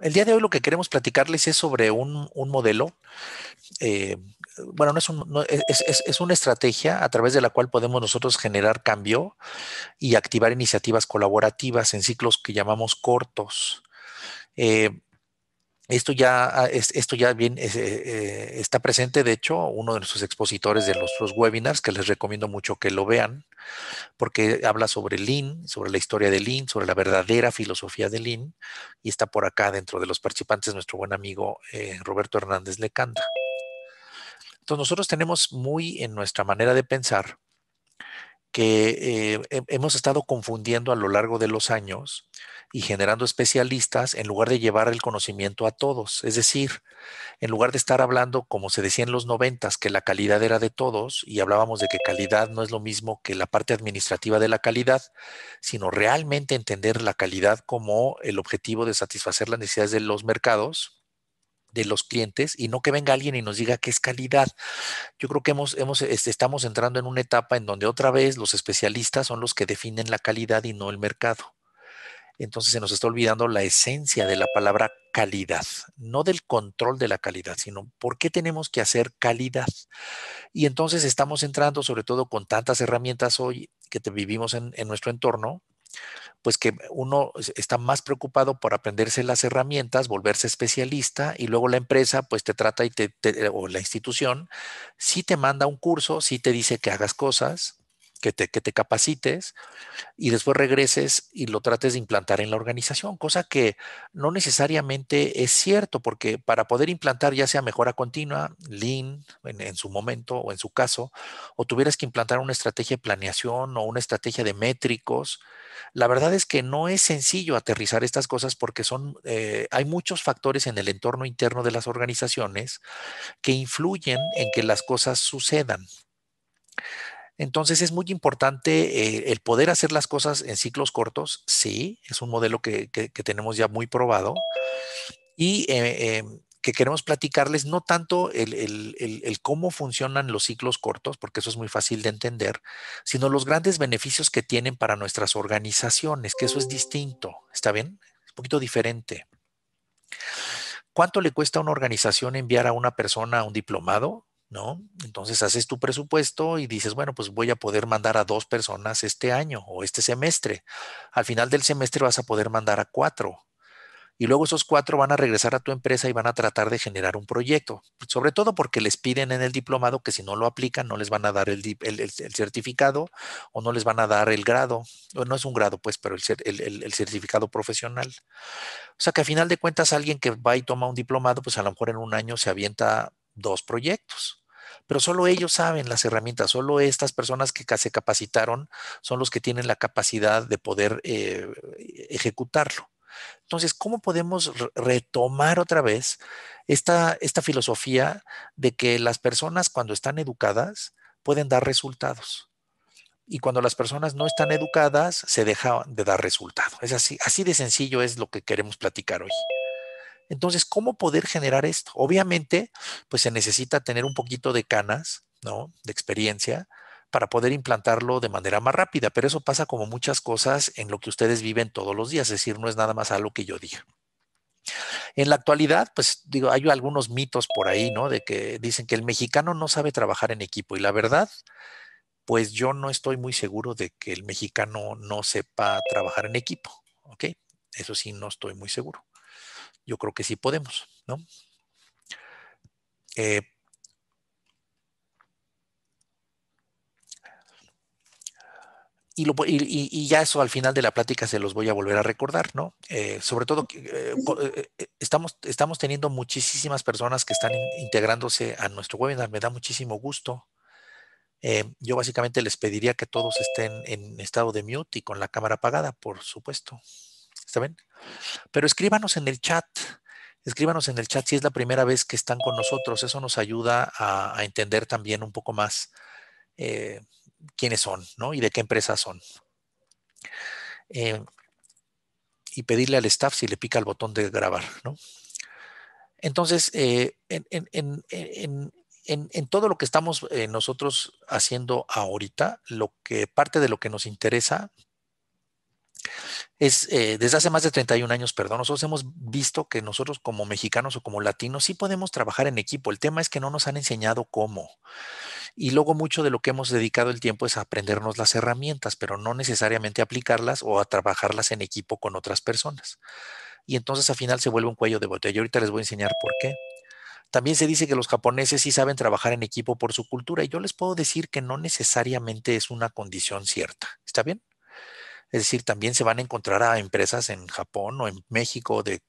El día de hoy lo que queremos platicarles es sobre un, modelo. Eh, bueno, no es, una estrategia a través de la cual podemos nosotros generar cambio y activar iniciativas colaborativas en ciclos que llamamos cortos. Eh, esto ya, ah, esto ya bien, eh, está presente, de hecho, uno de nuestros expositores de nuestros webinars, que les recomiendo mucho que lo vean, porque habla sobre Lin, sobre la historia de Lin, sobre la verdadera filosofía de Lin, y está por acá dentro de los participantes nuestro buen amigo eh, Roberto Hernández Lecanda. Entonces nosotros tenemos muy en nuestra manera de pensar que eh, hemos estado confundiendo a lo largo de los años y generando especialistas en lugar de llevar el conocimiento a todos. Es decir, en lugar de estar hablando, como se decía en los noventas, que la calidad era de todos y hablábamos de que calidad no es lo mismo que la parte administrativa de la calidad, sino realmente entender la calidad como el objetivo de satisfacer las necesidades de los mercados, de los clientes y no que venga alguien y nos diga qué es calidad. Yo creo que hemos, hemos, este, estamos entrando en una etapa en donde otra vez los especialistas son los que definen la calidad y no el mercado. Entonces se nos está olvidando la esencia de la palabra calidad, no del control de la calidad, sino por qué tenemos que hacer calidad. Y entonces estamos entrando, sobre todo con tantas herramientas hoy que te vivimos en nuestro entorno, pues que uno está más preocupado por aprenderse las herramientas, volverse especialista y luego la empresa pues te trata y te, o la institución sí te manda un curso, sí te dice que hagas cosas, que te, que te capacites y después regreses y lo trates de implantar en la organización, cosa que no necesariamente es cierto, porque para poder implantar ya sea mejora continua, lean en, su momento o en su caso, o tuvieras que implantar una estrategia de planeación o una estrategia de métricos, la verdad es que no es sencillo aterrizar estas cosas porque son, eh, hay muchos factores en el entorno interno de las organizaciones que influyen en que las cosas sucedan. Entonces es muy importante eh, el poder hacer las cosas en ciclos cortos, sí, es un modelo que, tenemos ya muy probado y eh, em, que queremos platicarles no tanto el, el, cómo funcionan los ciclos cortos, porque eso es muy fácil de entender, sino los grandes beneficios que tienen para nuestras organizaciones, que eso es distinto, ¿está bien? Es un poquito diferente. ¿Cuánto le cuesta a una organización enviar a una persona a un diplomado? ¿no? Entonces haces tu presupuesto y dices, bueno, pues voy a poder mandar a dos personas este año o este semestre. Al final del semestre vas a poder mandar a cuatro. Y luego esos cuatro van a regresar a tu empresa y van a tratar de generar un proyecto, sobre todo porque les piden en el diplomado que si no lo aplican no les van a dar el, certificado o no les van a dar el grado, o no es un grado pues, pero el, el certificado profesional. O sea que a final de cuentas alguien que va y toma un diplomado, pues a lo mejor en un año se avienta dos proyectos pero solo ellos saben las herramientas, solo estas personas que se capacitaron son los que tienen la capacidad de poder eh, ejecutarlo. Entonces, ¿cómo podemos retomar otra vez esta, esta filosofía de que las personas cuando están educadas pueden dar resultados? y cuando las personas no están educadas, se dejan de dar resultados? Es así, así de sencillo es lo que queremos platicar hoy. Entonces, ¿cómo poder generar esto? Obviamente, pues se necesita tener un poquito de canas, ¿no? De experiencia para poder implantarlo de manera más rápida, pero eso pasa como muchas cosas en lo que ustedes viven todos los días, es decir, no es nada más algo que yo diga. En la actualidad, pues digo, hay algunos mitos por ahí, ¿no? De que dicen que el mexicano no sabe trabajar en equipo y la verdad, pues yo no estoy muy seguro de que el mexicano no sepa trabajar en equipo, ¿ok? Eso sí, no estoy muy seguro yo creo que sí podemos, ¿no? Eh, y, y, ya eso al final de la plática se los voy a volver a recordar, ¿no? Eh, sobre todo, eh, estamos, estamos teniendo muchísimas personas que están integrándose a nuestro webinar, me da muchísimo gusto. yo básicamente les pediría que todos estén en estado de mute y con la cámara apagada, por supuesto. ¿Está bien? Pero escríbanos en el chat, escríbanos en el chat si es la primera vez que están con nosotros. Eso nos ayuda a, entender también un poco más eh, quiénes son, ¿no? Y de qué empresa son. Eh, y pedirle al staff si le pica el botón de grabar, ¿no? Entonces, eh, en, en, todo lo que estamos nosotros haciendo ahorita, lo que parte de lo que nos interesa es eh, desde hace más de 31 años, perdón, nosotros hemos visto que nosotros como mexicanos o como latinos sí podemos trabajar en equipo. El tema es que no nos han enseñado cómo. Y luego mucho de lo que hemos dedicado el tiempo es a aprendernos las herramientas, pero no necesariamente aplicarlas o a trabajarlas en equipo con otras personas. Y entonces al final se vuelve un cuello de botella. Y ahorita les voy a enseñar por qué. También se dice que los japoneses sí saben trabajar en equipo por su cultura y yo les puedo decir que no necesariamente es una condición cierta. ¿Está bien? Es decir, también se van a encontrar a empresas en Japón o en México de,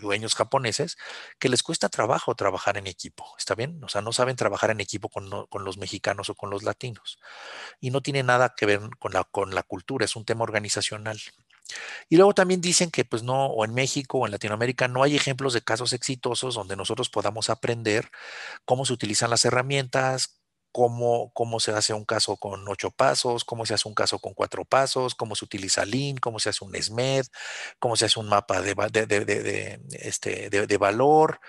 dueños japoneses que les cuesta trabajo trabajar en equipo, ¿está bien? O sea, no saben trabajar en equipo con, los mexicanos o con los latinos. Y no tiene nada que ver con la, con la cultura, es un tema organizacional. Y luego también dicen que, pues no, o en México o en Latinoamérica no hay ejemplos de casos exitosos donde nosotros podamos aprender cómo se utilizan las herramientas, cómo, se hace un caso con ocho pasos, cómo se hace un caso con cuatro pasos, cómo se utiliza Lean, cómo se hace un SMED, cómo se hace un mapa este, de, de, valor.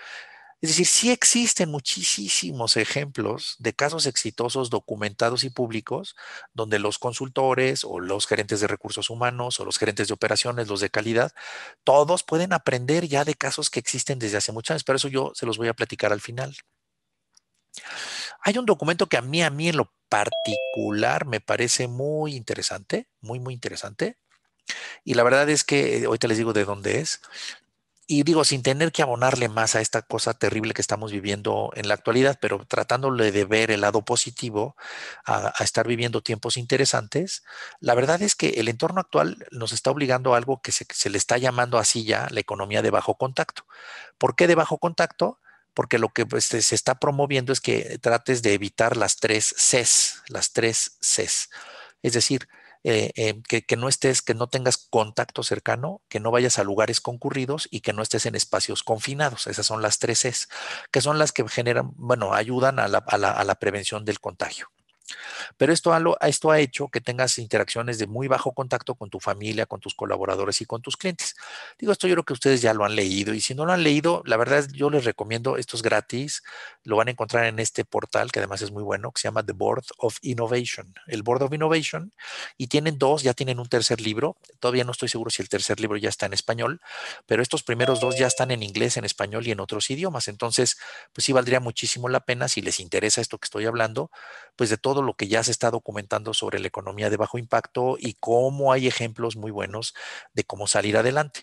Es decir, sí existen muchísimos ejemplos de casos exitosos documentados y públicos donde los consultores o los gerentes de recursos humanos o los gerentes de operaciones, los de calidad, todos pueden aprender ya de casos que existen desde hace muchos años, pero eso yo se los voy a platicar al final. Hay un documento que a mí, a mí en lo particular me parece muy interesante, muy, muy interesante. Y la verdad es que eh, te les digo de dónde es. Y digo, sin tener que abonarle más a esta cosa terrible que estamos viviendo en la actualidad, pero tratándole de ver el lado positivo a, estar viviendo tiempos interesantes, la verdad es que el entorno actual nos está obligando a algo que se, se le está llamando así ya la economía de bajo contacto. ¿Por qué de bajo contacto? porque lo que pues, se está promoviendo es que trates de evitar las tres Cs, las tres Cs. Es decir, eh, em, que, no estés, que no tengas contacto cercano, que no vayas a lugares concurridos y que no estés en espacios confinados. Esas son las tres Cs, que son las que generan, bueno, ayudan a la prevención del contagio. Pero esto ha, esto ha hecho que tengas interacciones de muy bajo contacto con tu familia, con tus colaboradores y con tus clientes. Digo, esto yo creo que ustedes ya lo han leído y si no lo han leído, la verdad yo les recomiendo, esto es gratis, lo van a encontrar en este portal que además es muy bueno, que se llama The Board of Innovation, el Board of Innovation, y tienen dos, ya tienen un tercer libro, todavía no estoy seguro si el tercer libro ya está en español, pero estos primeros dos ya están en inglés, en español y en otros idiomas. Entonces, pues sí valdría muchísimo la pena si les interesa esto que estoy hablando, pues de todo lo que ya se está documentando sobre la economía de bajo impacto y cómo hay ejemplos muy buenos de cómo salir adelante.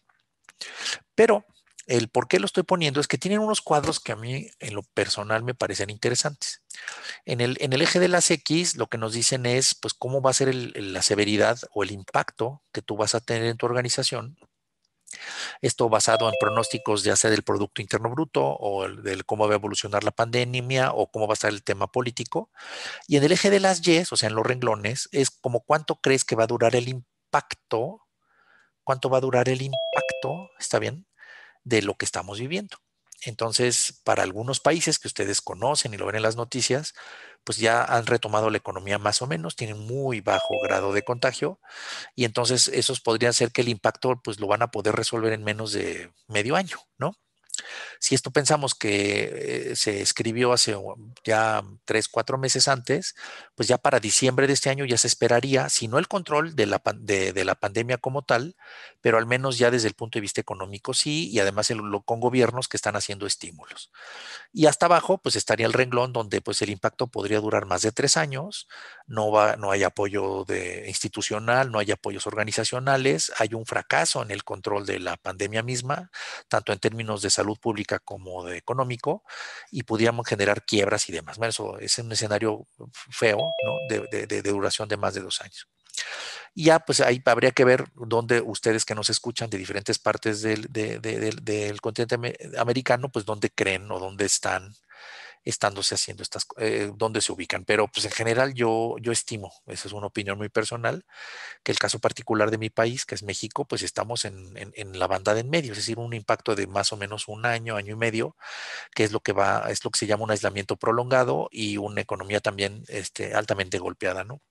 Pero el por qué lo estoy poniendo es que tienen unos cuadros que a mí en lo personal me parecen interesantes. En el, eje de las X lo que nos dicen es pues cómo va a ser la severidad o el impacto que tú vas a tener en tu organización esto basado en pronósticos ya sea del Producto Interno Bruto o el, del cómo va a evolucionar la pandemia o cómo va a estar el tema político. Y en el eje de las yes, o sea, en los renglones, es como cuánto crees que va a durar el impacto, cuánto va a durar el impacto, ¿está bien? De lo que estamos viviendo. Entonces, para algunos países que ustedes conocen y lo ven en las noticias, pues ya han retomado la economía más o menos, tienen muy bajo grado de contagio y entonces esos podrían ser que el impacto pues lo van a poder resolver en menos de medio año, ¿no? Si esto pensamos que eh, se escribió hace ya tres, cuatro meses antes, pues ya para diciembre de este año ya se esperaría, si no el control de la, de, la pandemia como tal, pero al menos ya desde el punto de vista económico sí, y además con gobiernos que están haciendo estímulos. Y hasta abajo, pues estaría el renglón donde pues el impacto podría durar más de tres años, no, va, no hay apoyo de institucional, no hay apoyos organizacionales, hay un fracaso en el control de la pandemia misma, tanto en términos de salud pública como de económico, y pudiéramos generar quiebras y demás. eso es un escenario feo de, duración de más de dos años. Y ya, pues ahí habría que ver dónde ustedes que nos escuchan de diferentes partes del, del continente americano, pues dónde creen o dónde están estándose haciendo estas, eh, dónde se ubican. Pero pues en general yo, yo estimo, esa es una opinión muy personal, que el caso particular de mi país, que es México, pues estamos en, en, la banda de en medio, es decir, un impacto de más o menos un año, año y medio, que es lo que va, es lo que se llama un aislamiento prolongado y una economía también este, altamente golpeada, ¿no?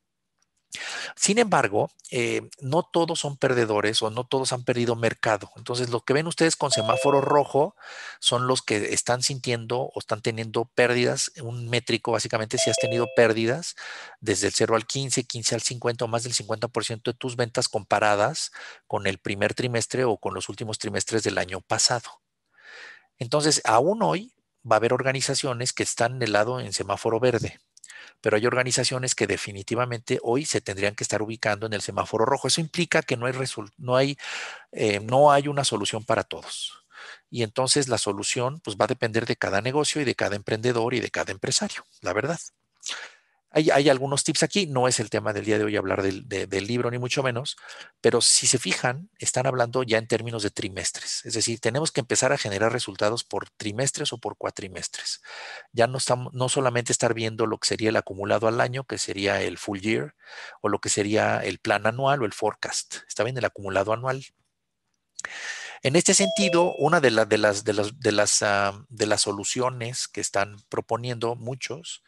Sin embargo, eh, no todos son perdedores o no todos han perdido mercado. Entonces, lo que ven ustedes con semáforo rojo son los que están sintiendo o están teniendo pérdidas. Un métrico, básicamente, si has tenido pérdidas desde el 0 al 15, 15 al 50 o más del 50% de tus ventas comparadas con el primer trimestre o con los últimos trimestres del año pasado. Entonces, aún hoy va a haber organizaciones que están del lado en semáforo verde pero hay organizaciones que definitivamente hoy se tendrían que estar ubicando en el semáforo rojo. Eso implica que no hay, no hay, eh, no hay una solución para todos. Y entonces la solución pues, va a depender de cada negocio y de cada emprendedor y de cada empresario, la verdad. Hay, algunos tips aquí, no es el tema del día de hoy hablar del, libro, ni mucho menos, pero si se fijan, están hablando ya en términos de trimestres, es decir, tenemos que empezar a generar resultados por trimestres o por cuatrimestres. Ya no, no solamente estar viendo lo que sería el acumulado al año, que sería el full year, o lo que sería el plan anual o el forecast, está bien, el acumulado anual. En este sentido, una de, de las, de las, ah, de las soluciones que están proponiendo muchos,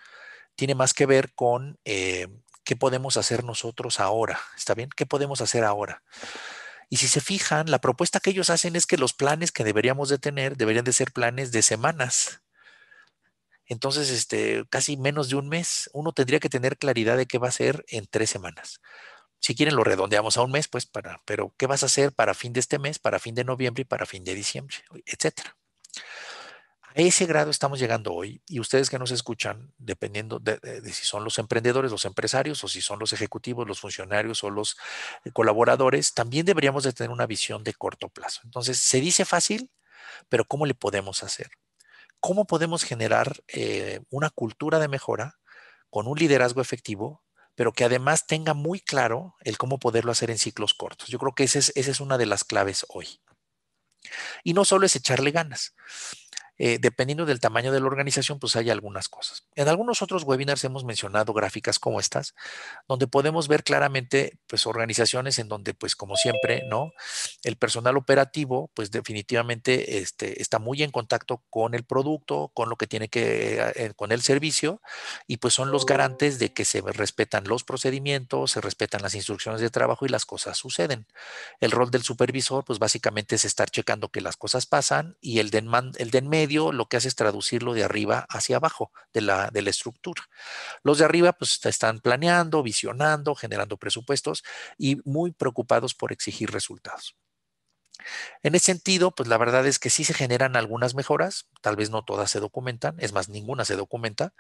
tiene más que ver con eh, qué podemos hacer nosotros ahora. ¿Está bien? ¿Qué podemos hacer ahora? Y si se fijan, la propuesta que ellos hacen es que los planes que deberíamos de tener deberían de ser planes de semanas. Entonces, este, casi menos de un mes, uno tendría que tener claridad de qué va a ser en tres semanas. Si quieren, lo redondeamos a un mes, pues, para, pero ¿qué vas a hacer para fin de este mes, para fin de noviembre y para fin de diciembre, etcétera? A ese grado estamos llegando hoy y ustedes que nos escuchan, dependiendo de, si son los emprendedores, los empresarios o si son los ejecutivos, los funcionarios o los eh, colaboradores, también deberíamos de tener una visión de corto plazo. Entonces, se dice fácil, pero ¿cómo le podemos hacer? ¿Cómo podemos generar eh, una cultura de mejora con un liderazgo efectivo pero que además tenga muy claro el cómo poderlo hacer en ciclos cortos. Yo creo que es, esa es una de las claves hoy. Y no solo es echarle ganas. Eh, dependiendo del tamaño de la organización, pues hay algunas cosas. En algunos otros webinars hemos mencionado gráficas como estas, donde podemos ver claramente, pues, organizaciones en donde, pues, como siempre, ¿no? El personal operativo, pues, definitivamente este, está muy en contacto con el producto, con lo que tiene que, eh, con el servicio, y pues son los garantes de que se respetan los procedimientos, se respetan las instrucciones de trabajo y las cosas suceden. El rol del supervisor, pues, básicamente es estar checando que las cosas pasan y el de el medio lo que hace es traducirlo de arriba hacia abajo de la, de la estructura. Los de arriba pues están planeando, visionando, generando presupuestos y muy preocupados por exigir resultados. En ese sentido, pues la verdad es que sí se generan algunas mejoras, tal vez no todas se documentan, es más, ninguna se documenta,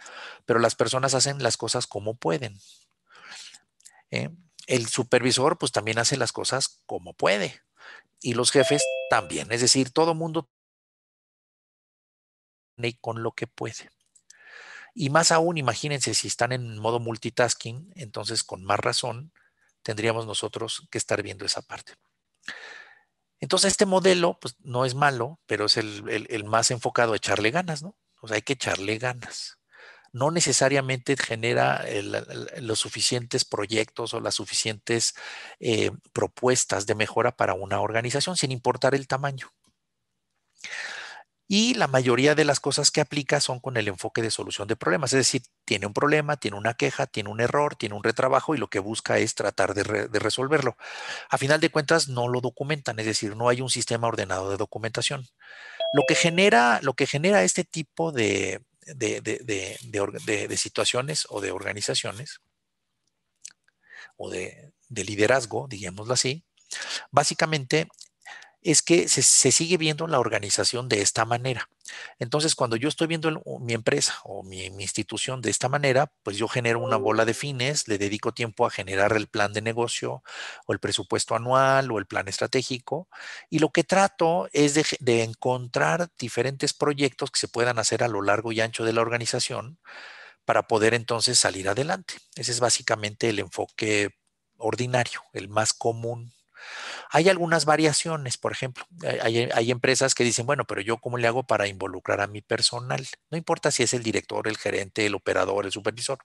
pero las personas hacen las cosas como pueden. Eh, el supervisor pues también hace las cosas como puede y los jefes también, es decir, todo mundo y con lo que puede. Y más aún, imagínense si están en modo multitasking, entonces con más razón tendríamos nosotros que estar viendo esa parte. Entonces este modelo pues, no es malo, pero es el, más enfocado a echarle ganas, ¿no? O sea, hay que echarle ganas. No necesariamente genera los suficientes proyectos o las suficientes eh, propuestas de mejora para una organización, sin importar el tamaño. Y la mayoría de las cosas que aplica son con el enfoque de solución de problemas, es decir, tiene un problema, tiene una queja, tiene un error, tiene un retrabajo y lo que busca es tratar de, resolverlo. A final de cuentas no lo documentan, es decir, no hay un sistema ordenado de documentación. Lo que genera, lo que genera este tipo de, de situaciones o de organizaciones o de liderazgo, digámoslo así, básicamente es que se, sigue viendo la organización de esta manera. Entonces, cuando yo estoy viendo mi empresa o mi, institución de esta manera, pues yo genero una bola de fines, le dedico tiempo a generar el plan de negocio o el presupuesto anual o el plan estratégico. Y lo que trato es de encontrar diferentes proyectos que se puedan hacer a lo largo y ancho de la organización para poder entonces salir adelante. Ese es básicamente el enfoque ordinario, el más común. Hay algunas variaciones, por ejemplo, eh, hay, empresas que dicen, bueno, pero yo cómo le hago para involucrar a mi personal? No importa si es el director, el gerente, el operador, el supervisor.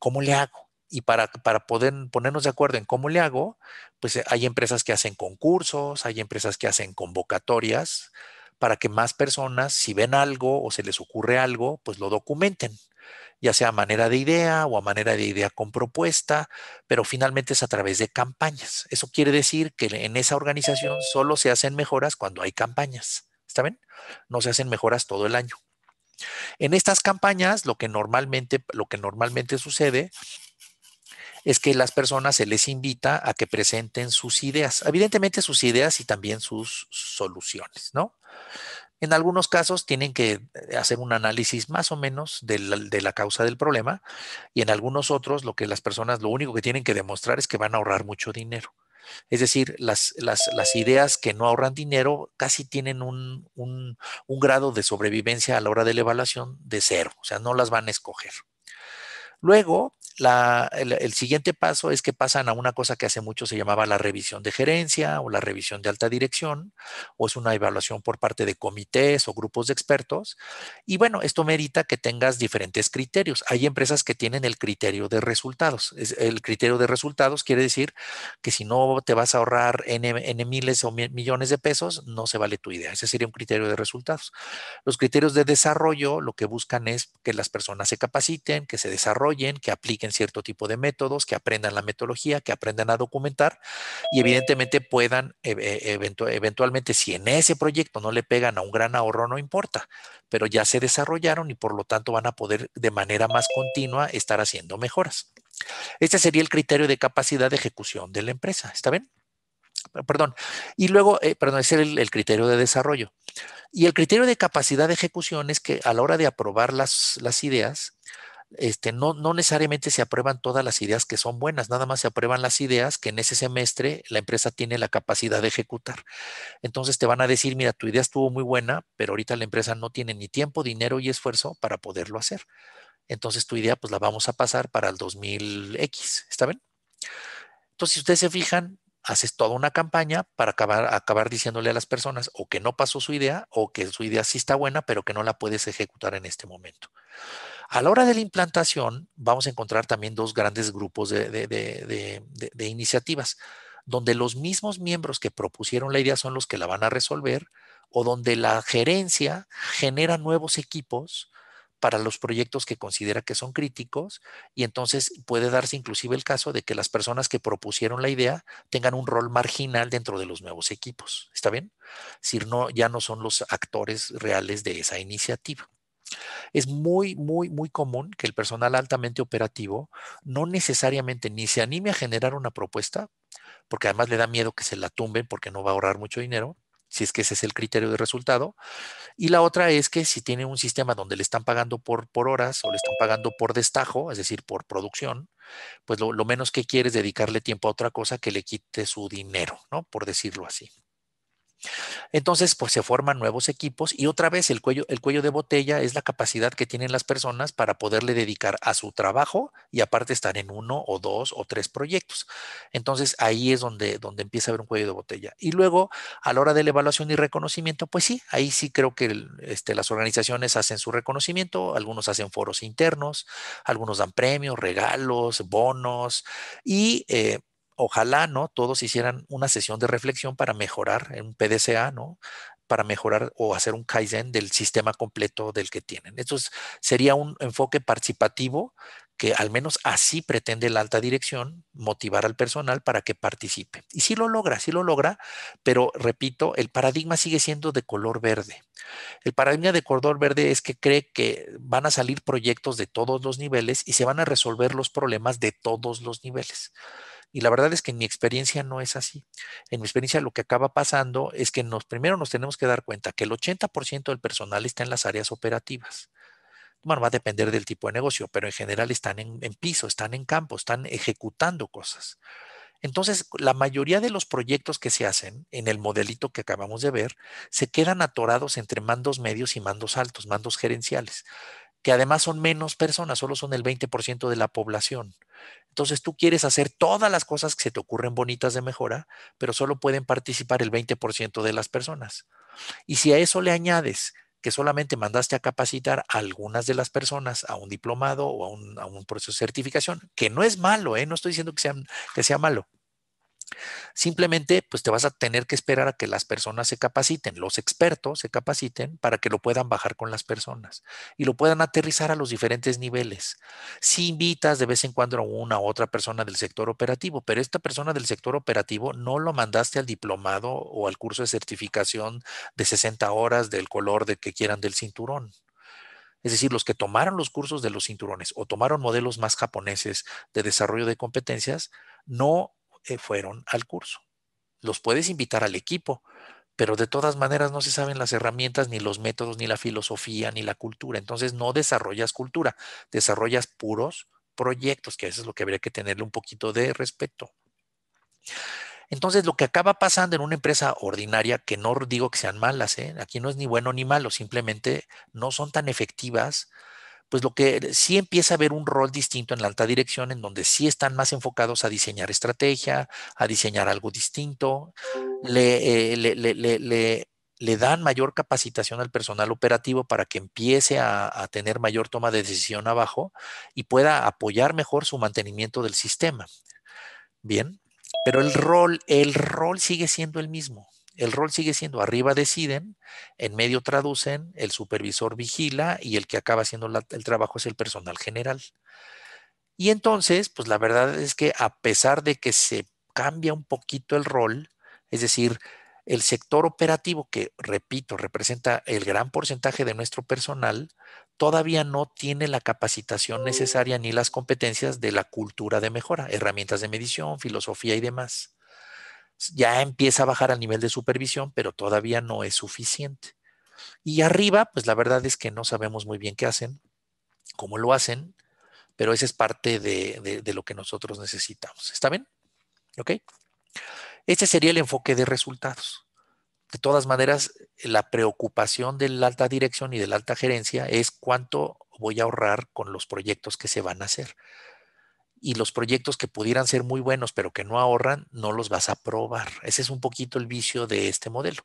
¿Cómo le hago? Y para, para poder ponernos de acuerdo en cómo le hago, pues eh, hay empresas que hacen concursos, hay empresas que hacen convocatorias, para que más personas, si ven algo o se les ocurre algo, pues lo documenten, ya sea a manera de idea o a manera de idea con propuesta, pero finalmente es a través de campañas. Eso quiere decir que en esa organización solo se hacen mejoras cuando hay campañas. ¿Está bien? No se hacen mejoras todo el año. En estas campañas, lo que normalmente, lo que normalmente sucede es que las personas se les invita a que presenten sus ideas, evidentemente sus ideas y también sus soluciones, ¿no? En algunos casos tienen que eh, hacer un análisis más o menos de la, causa del problema y en algunos otros lo que las personas lo único que tienen que demostrar es que van a ahorrar mucho dinero. Es decir, las, ideas que no ahorran dinero casi tienen un, un grado de sobrevivencia a la hora de la evaluación de cero, o sea, no las van a escoger. Luego, el, siguiente paso es que pasan a una cosa que hace mucho se llamaba la revisión de gerencia o la revisión de alta dirección, o es una evaluación por parte de comités o grupos de expertos. Y bueno, esto merita que tengas diferentes criterios. Hay empresas que tienen el criterio de resultados. el criterio de resultados quiere decir que si no te vas a ahorrar n, miles o millones de pesos, no se vale tu idea. Ese sería un criterio de resultados. Los criterios de desarrollo lo que buscan es que las personas se capaciten, que se desarrollen, que apliquen cierto tipo de métodos, que aprendan la metodología, que aprendan a documentar y evidentemente puedan e, eventualmente, si en ese proyecto no le pegan a un gran ahorro, no importa, pero ya se desarrollaron y por lo tanto van a poder de manera más continua estar haciendo mejoras. Este sería el criterio de capacidad de ejecución de la empresa, ¿está bien? Perdón, y luego, eh, perdón, ese el, criterio de desarrollo. Y el criterio de capacidad de ejecución es que a la hora de aprobar las, las ideas, este, no, no necesariamente se aprueban todas las ideas que son buenas, nada más se aprueban las ideas que en ese semestre la empresa tiene la capacidad de ejecutar. Entonces te van a decir, mira, tu idea estuvo muy buena, pero ahorita la empresa no tiene ni tiempo, dinero y esfuerzo para poderlo hacer. Entonces tu idea pues la vamos a pasar para el 2000X, ¿está bien? Entonces si ustedes se fijan, haces toda una campaña para acabar, acabar diciéndole a las personas o que no pasó su idea o que su idea sí está buena, pero que no la puedes ejecutar en este momento. A la hora de la implantación, vamos a encontrar también dos grandes grupos de, iniciativas, donde los mismos miembros que propusieron la idea son los que la van a resolver, o donde la gerencia genera nuevos equipos para los proyectos que considera que son críticos y entonces puede darse inclusive el caso de que las personas que propusieron la idea tengan un rol marginal dentro de los nuevos equipos. ¿Está bien? Si no, ya no son los actores reales de esa iniciativa. Es muy, muy, muy común que el personal altamente operativo no necesariamente ni se anime a generar una propuesta, porque además le da miedo que se la tumben porque no va a ahorrar mucho dinero, si es que ese es el criterio de resultado. Y la otra es que si tiene un sistema donde le están pagando por, horas o le están pagando por destajo, es decir, por producción, pues lo, menos que quiere es dedicarle tiempo a otra cosa que le quite su dinero, ¿no? Por decirlo así. Entonces, pues se forman nuevos equipos y otra vez el cuello, el cuello de botella es la capacidad que tienen las personas para poderle dedicar a su trabajo y aparte estar en uno o dos o tres proyectos. Entonces, ahí es donde, donde empieza a haber un cuello de botella. Y luego, a la hora de la evaluación y reconocimiento, pues sí, ahí sí creo que este, las organizaciones hacen su reconocimiento, algunos hacen foros internos, algunos dan premios, regalos, bonos y... Eh, ojalá, ¿no? Todos hicieran una sesión de reflexión para mejorar en un PDCA, ¿no? Para mejorar o hacer un Kaizen del sistema completo del que tienen. Eso sería un enfoque participativo que al menos así pretende la alta dirección motivar al personal para que participe. Y sí lo logra, sí lo logra, pero repito, el paradigma sigue siendo de color verde. El paradigma de color verde es que cree que van a salir proyectos de todos los niveles y se van a resolver los problemas de todos los niveles. Y la verdad es que en mi experiencia no es así. En mi experiencia lo que acaba pasando es que nos, primero nos tenemos que dar cuenta que el 80% del personal está en las áreas operativas. Bueno, va a depender del tipo de negocio, pero en general están en, en piso, están en campo, están ejecutando cosas. Entonces, la mayoría de los proyectos que se hacen en el modelito que acabamos de ver se quedan atorados entre mandos medios y mandos altos, mandos gerenciales, que además son menos personas, solo son el 20% de la población. Entonces tú quieres hacer todas las cosas que se te ocurren bonitas de mejora, pero solo pueden participar el 20% de las personas. Y si a eso le añades que solamente mandaste a capacitar a algunas de las personas a un diplomado o a un, proceso de certificación, que no es malo, ¿eh? no estoy diciendo que sea, que sea malo, Simplemente, pues te vas a tener que esperar a que las personas se capaciten, los expertos se capaciten para que lo puedan bajar con las personas y lo puedan aterrizar a los diferentes niveles. Si invitas de vez en cuando a una u otra persona del sector operativo, pero esta persona del sector operativo no lo mandaste al diplomado o al curso de certificación de 60 horas del color de que quieran del cinturón. Es decir, los que tomaron los cursos de los cinturones o tomaron modelos más japoneses de desarrollo de competencias, no eh, fueron al curso. Los puedes invitar al equipo, pero de todas maneras no se saben las herramientas, ni los métodos, ni la filosofía, ni la cultura. Entonces no desarrollas cultura, desarrollas puros proyectos, que eso es lo que habría que tenerle un poquito de respeto. Entonces, lo que acaba pasando en una empresa ordinaria, que no digo que sean malas, ¿eh? aquí no es ni bueno ni malo, simplemente no son tan efectivas pues lo que sí empieza a haber un rol distinto en la alta dirección, en donde sí están más enfocados a diseñar estrategia, a diseñar algo distinto, eh, le, dan mayor capacitación al personal operativo para que empiece a, a, tener mayor toma de decisión abajo y pueda apoyar mejor su mantenimiento del sistema. Bien, pero el rol, el rol sigue siendo el mismo. El rol sigue siendo arriba deciden, en medio traducen, el supervisor vigila y el que acaba haciendo el trabajo es el personal general. Y entonces, pues la verdad es que a pesar de que se cambia un poquito el rol, es decir, el sector operativo, que repito, representa el gran porcentaje de nuestro personal, todavía no tiene la capacitación necesaria ni las competencias de la cultura de mejora, herramientas de medición, filosofía y demás ya empieza a bajar al nivel de supervisión, pero todavía no es suficiente. Y arriba, pues la verdad es que no sabemos muy bien qué hacen, cómo lo hacen, pero esa es parte de, lo que nosotros necesitamos. ¿Está bien? ¿Ok? Este sería el enfoque de resultados. De todas maneras, la preocupación de la alta dirección y de la alta gerencia es cuánto voy a ahorrar con los proyectos que se van a hacer y los proyectos que pudieran ser muy buenos pero que no ahorran, no los vas a probar. Ese es un poquito el vicio de este modelo.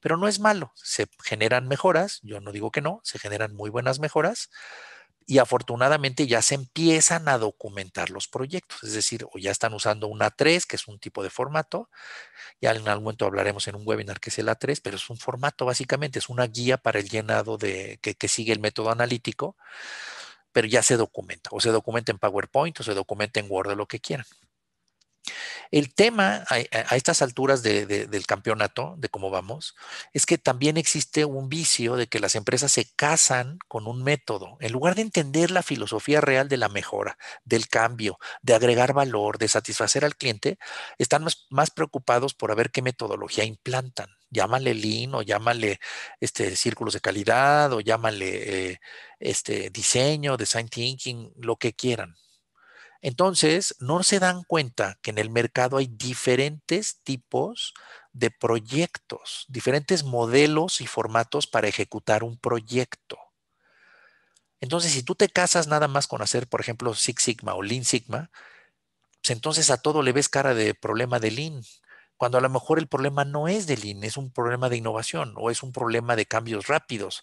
Pero no es malo, se generan mejoras, yo no digo que no, se generan muy buenas mejoras y afortunadamente ya se empiezan a documentar los proyectos, es decir, o ya están usando una 3 que es un tipo de formato, ya en algún momento hablaremos en un webinar que es el A3, pero es un formato básicamente, es una guía para el llenado de que sigue el método analítico pero ya se documenta, o se documenta en PowerPoint, o se documenta en Word, o lo que quieran. El tema a, estas alturas del campeonato, de cómo vamos, es que también existe un vicio de que las empresas se casan con un método, en lugar de entender la filosofía real de la mejora, del cambio, de agregar valor, de satisfacer al cliente, están más, preocupados por ver qué metodología implantan. Llámale Lean o llámale este, círculos de calidad o llámale eh, este, diseño, design thinking, lo que quieran. Entonces, no se dan cuenta que en el mercado hay diferentes tipos de proyectos, diferentes modelos y formatos para ejecutar un proyecto. Entonces, si tú te casas nada más con hacer, por ejemplo, Six Sigma o Lean Sigma, pues entonces a todo le ves cara de problema de Lean, cuando a lo mejor el problema no es de Lean, es un problema de innovación o es un problema de cambios rápidos,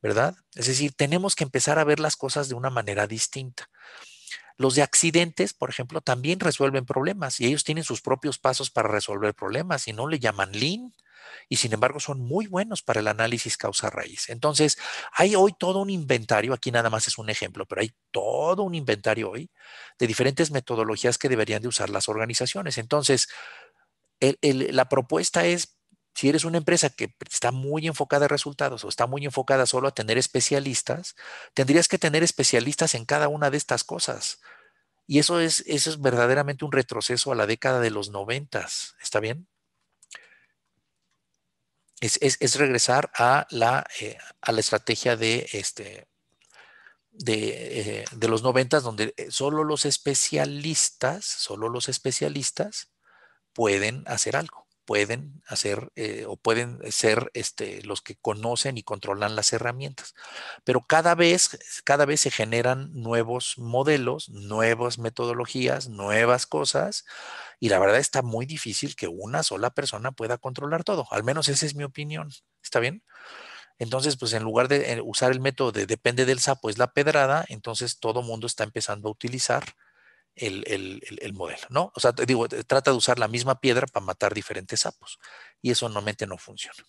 ¿verdad? Es decir, tenemos que empezar a ver las cosas de una manera distinta. Los de accidentes, por ejemplo, también resuelven problemas y ellos tienen sus propios pasos para resolver problemas y no le llaman lean y sin embargo son muy buenos para el análisis causa-raíz. Entonces, hay hoy todo un inventario, aquí nada más es un ejemplo, pero hay todo un inventario hoy de diferentes metodologías que deberían de usar las organizaciones. Entonces, la propuesta es si eres una empresa que está muy enfocada a resultados o está muy enfocada solo a tener especialistas, tendrías que tener especialistas en cada una de estas cosas. Y eso es, eso es verdaderamente un retroceso a la década de los noventas. ¿Está bien? Es, regresar a la, eh, a la estrategia de, este, de, eh, de los noventas, donde eh, solo los especialistas, solo los especialistas pueden hacer algo pueden hacer eh, o pueden ser este, los que conocen y controlan las herramientas. Pero cada vez, cada vez se generan nuevos modelos, nuevas metodologías, nuevas cosas, y la verdad está muy difícil que una sola persona pueda controlar todo. Al menos esa es mi opinión. ¿Está bien? Entonces, pues en lugar de eh, usar el método de depende del sapo es la pedrada, entonces todo mundo está empezando a utilizar el, modelo, ¿no? O sea, digo, trata de usar la misma piedra para matar diferentes sapos y eso normalmente no funciona.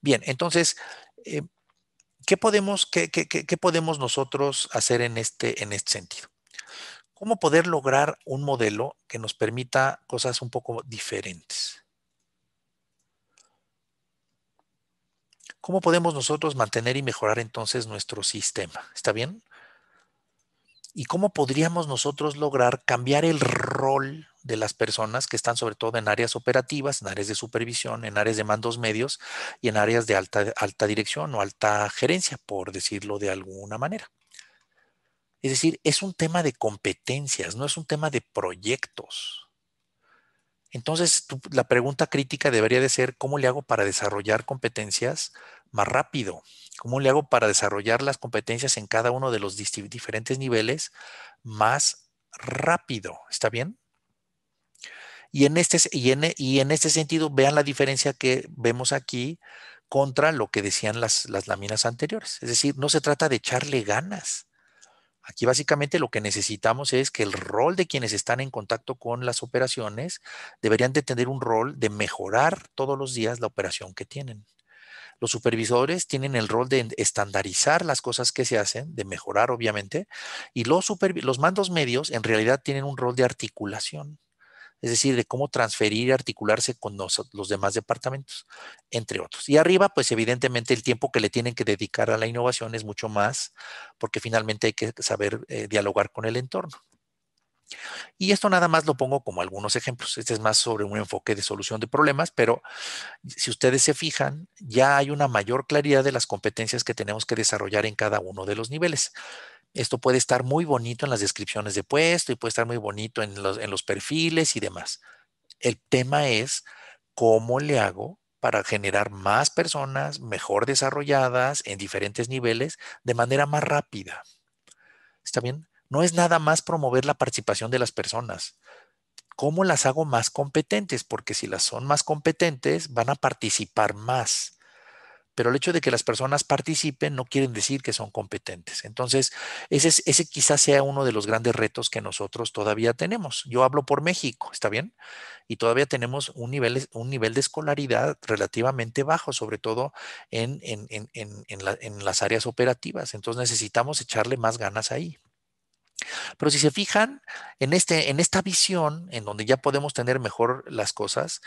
Bien, entonces, eh, ¿qué, podemos, qué, podemos, nosotros hacer en este, en este sentido? ¿Cómo poder lograr un modelo que nos permita cosas un poco diferentes? ¿Cómo podemos nosotros mantener y mejorar entonces nuestro sistema? ¿Está bien? y cómo podríamos nosotros lograr cambiar el rol de las personas que están sobre todo en áreas operativas, en áreas de supervisión, en áreas de mandos medios y en áreas de alta, dirección o alta gerencia, por decirlo de alguna manera. Es decir, es un tema de competencias, no es un tema de proyectos. Entonces, la pregunta crítica debería de ser, ¿cómo le hago para desarrollar competencias más rápido? ¿Cómo le hago para desarrollar las competencias en cada uno de los diferentes niveles más rápido? ¿Está bien? Y en, este, e, y, en, este sentido, vean la diferencia que vemos aquí contra lo que decían las, las láminas anteriores. Es decir, no se trata de echarle ganas. Aquí básicamente lo que necesitamos es que el rol de quienes están en contacto con las operaciones deberían de tener un rol de mejorar todos los días la operación que tienen. Los supervisores tienen el rol de estandarizar las cosas que se hacen, de mejorar obviamente, y los, mandos medios en realidad tienen un rol de articulación, es decir, de cómo transferir y articularse con los, demás departamentos, entre otros. Y arriba, pues evidentemente el tiempo que le tienen que dedicar a la innovación es mucho más, porque finalmente hay que saber eh, dialogar con el entorno. Y esto nada más lo pongo como algunos ejemplos. Este es más sobre un enfoque de solución de problemas, pero si ustedes se fijan, ya hay una mayor claridad de las competencias que tenemos que desarrollar en cada uno de los niveles. Esto puede estar muy bonito en las descripciones de puesto y puede estar muy bonito en los, en los perfiles y demás. El tema es cómo le hago para generar más personas mejor desarrolladas en diferentes niveles de manera más rápida. ¿Está bien? no es nada más promover la participación de las personas. ¿Cómo las hago más competentes? Porque si las son más competentes, van a participar más. Pero el hecho de que las personas participen no quiere decir que son competentes. Entonces, ese, ese quizás sea uno de los grandes retos que nosotros todavía tenemos. Yo hablo por México, ¿está bien? Y todavía tenemos un nivel, un nivel de escolaridad relativamente bajo, sobre todo en, en, las áreas operativas. Entonces, necesitamos echarle más ganas ahí. Pero si se fijan en, este, en esta visión, en donde ya podemos tener mejor las cosas,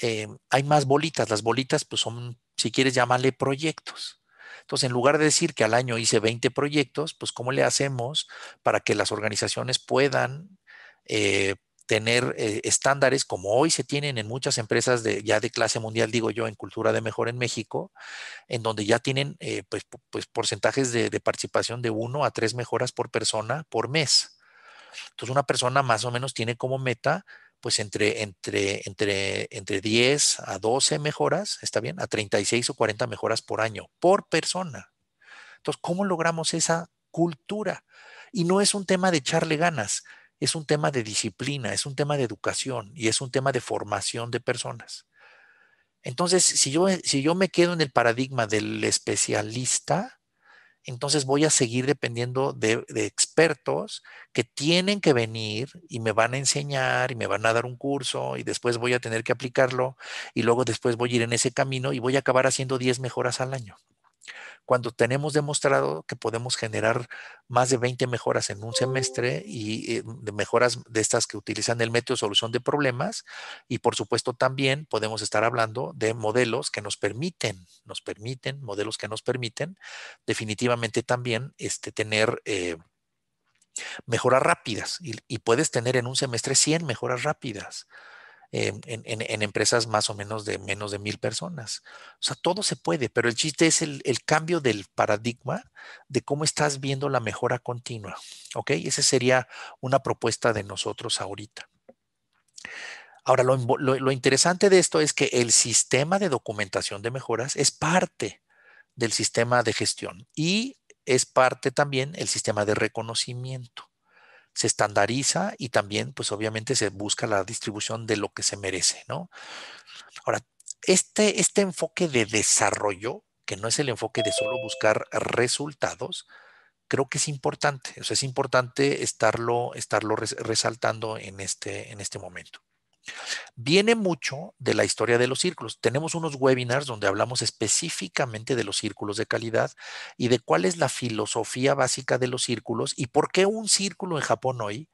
eh, hay más bolitas. Las bolitas, pues son, si quieres, llamarle proyectos. Entonces, en lugar de decir que al año hice 20 proyectos, pues cómo le hacemos para que las organizaciones puedan eh, tener eh, estándares como hoy se tienen en muchas empresas ya de clase mundial, digo yo, en cultura de mejor en México, en donde ya tienen eh, pues, pues, porcentajes de, participación de uno a tres mejoras por persona por mes. Entonces una persona más o menos tiene como meta pues entre, entre, entre, entre 10 a 12 mejoras, ¿está bien? A 36 o 40 mejoras por año, por persona. Entonces, ¿cómo logramos esa cultura? Y no es un tema de echarle ganas, es un tema de disciplina, es un tema de educación y es un tema de formación de personas. Entonces, si yo, si yo me quedo en el paradigma del especialista, entonces voy a seguir dependiendo de, de, expertos que tienen que venir y me van a enseñar y me van a dar un curso y después voy a tener que aplicarlo y luego después voy a ir en ese camino y voy a acabar haciendo 10 mejoras al año cuando tenemos demostrado que podemos generar más de 20 mejoras en un semestre y eh, mejoras de estas que utilizan el método de solución de problemas y por supuesto también podemos estar hablando de modelos que nos permiten, nos permiten, modelos que nos permiten definitivamente también este, tener... Eh, mejoras rápidas y puedes tener en un semestre 100 mejoras rápidas en, empresas más o menos de menos de mil personas. O sea, todo se puede, pero el chiste es el, cambio del paradigma de cómo estás viendo la mejora continua. ¿Ok? Esa sería una propuesta de nosotros ahorita. Ahora, lo, lo, interesante de esto es que el sistema de documentación de mejoras es parte del sistema de gestión y es parte también el sistema de reconocimiento se estandariza y también, pues obviamente, se busca la distribución de lo que se merece, ¿no? Ahora, este, este enfoque de desarrollo, que no es el enfoque de solo buscar resultados, creo que es importante. O es importante estarlo, estarlo resaltando en este, en este momento. Viene mucho de la historia de los círculos. Tenemos unos webinars donde hablamos específicamente de los círculos de calidad y de cuál es la filosofía básica de los círculos y por qué un círculo en Japón hoy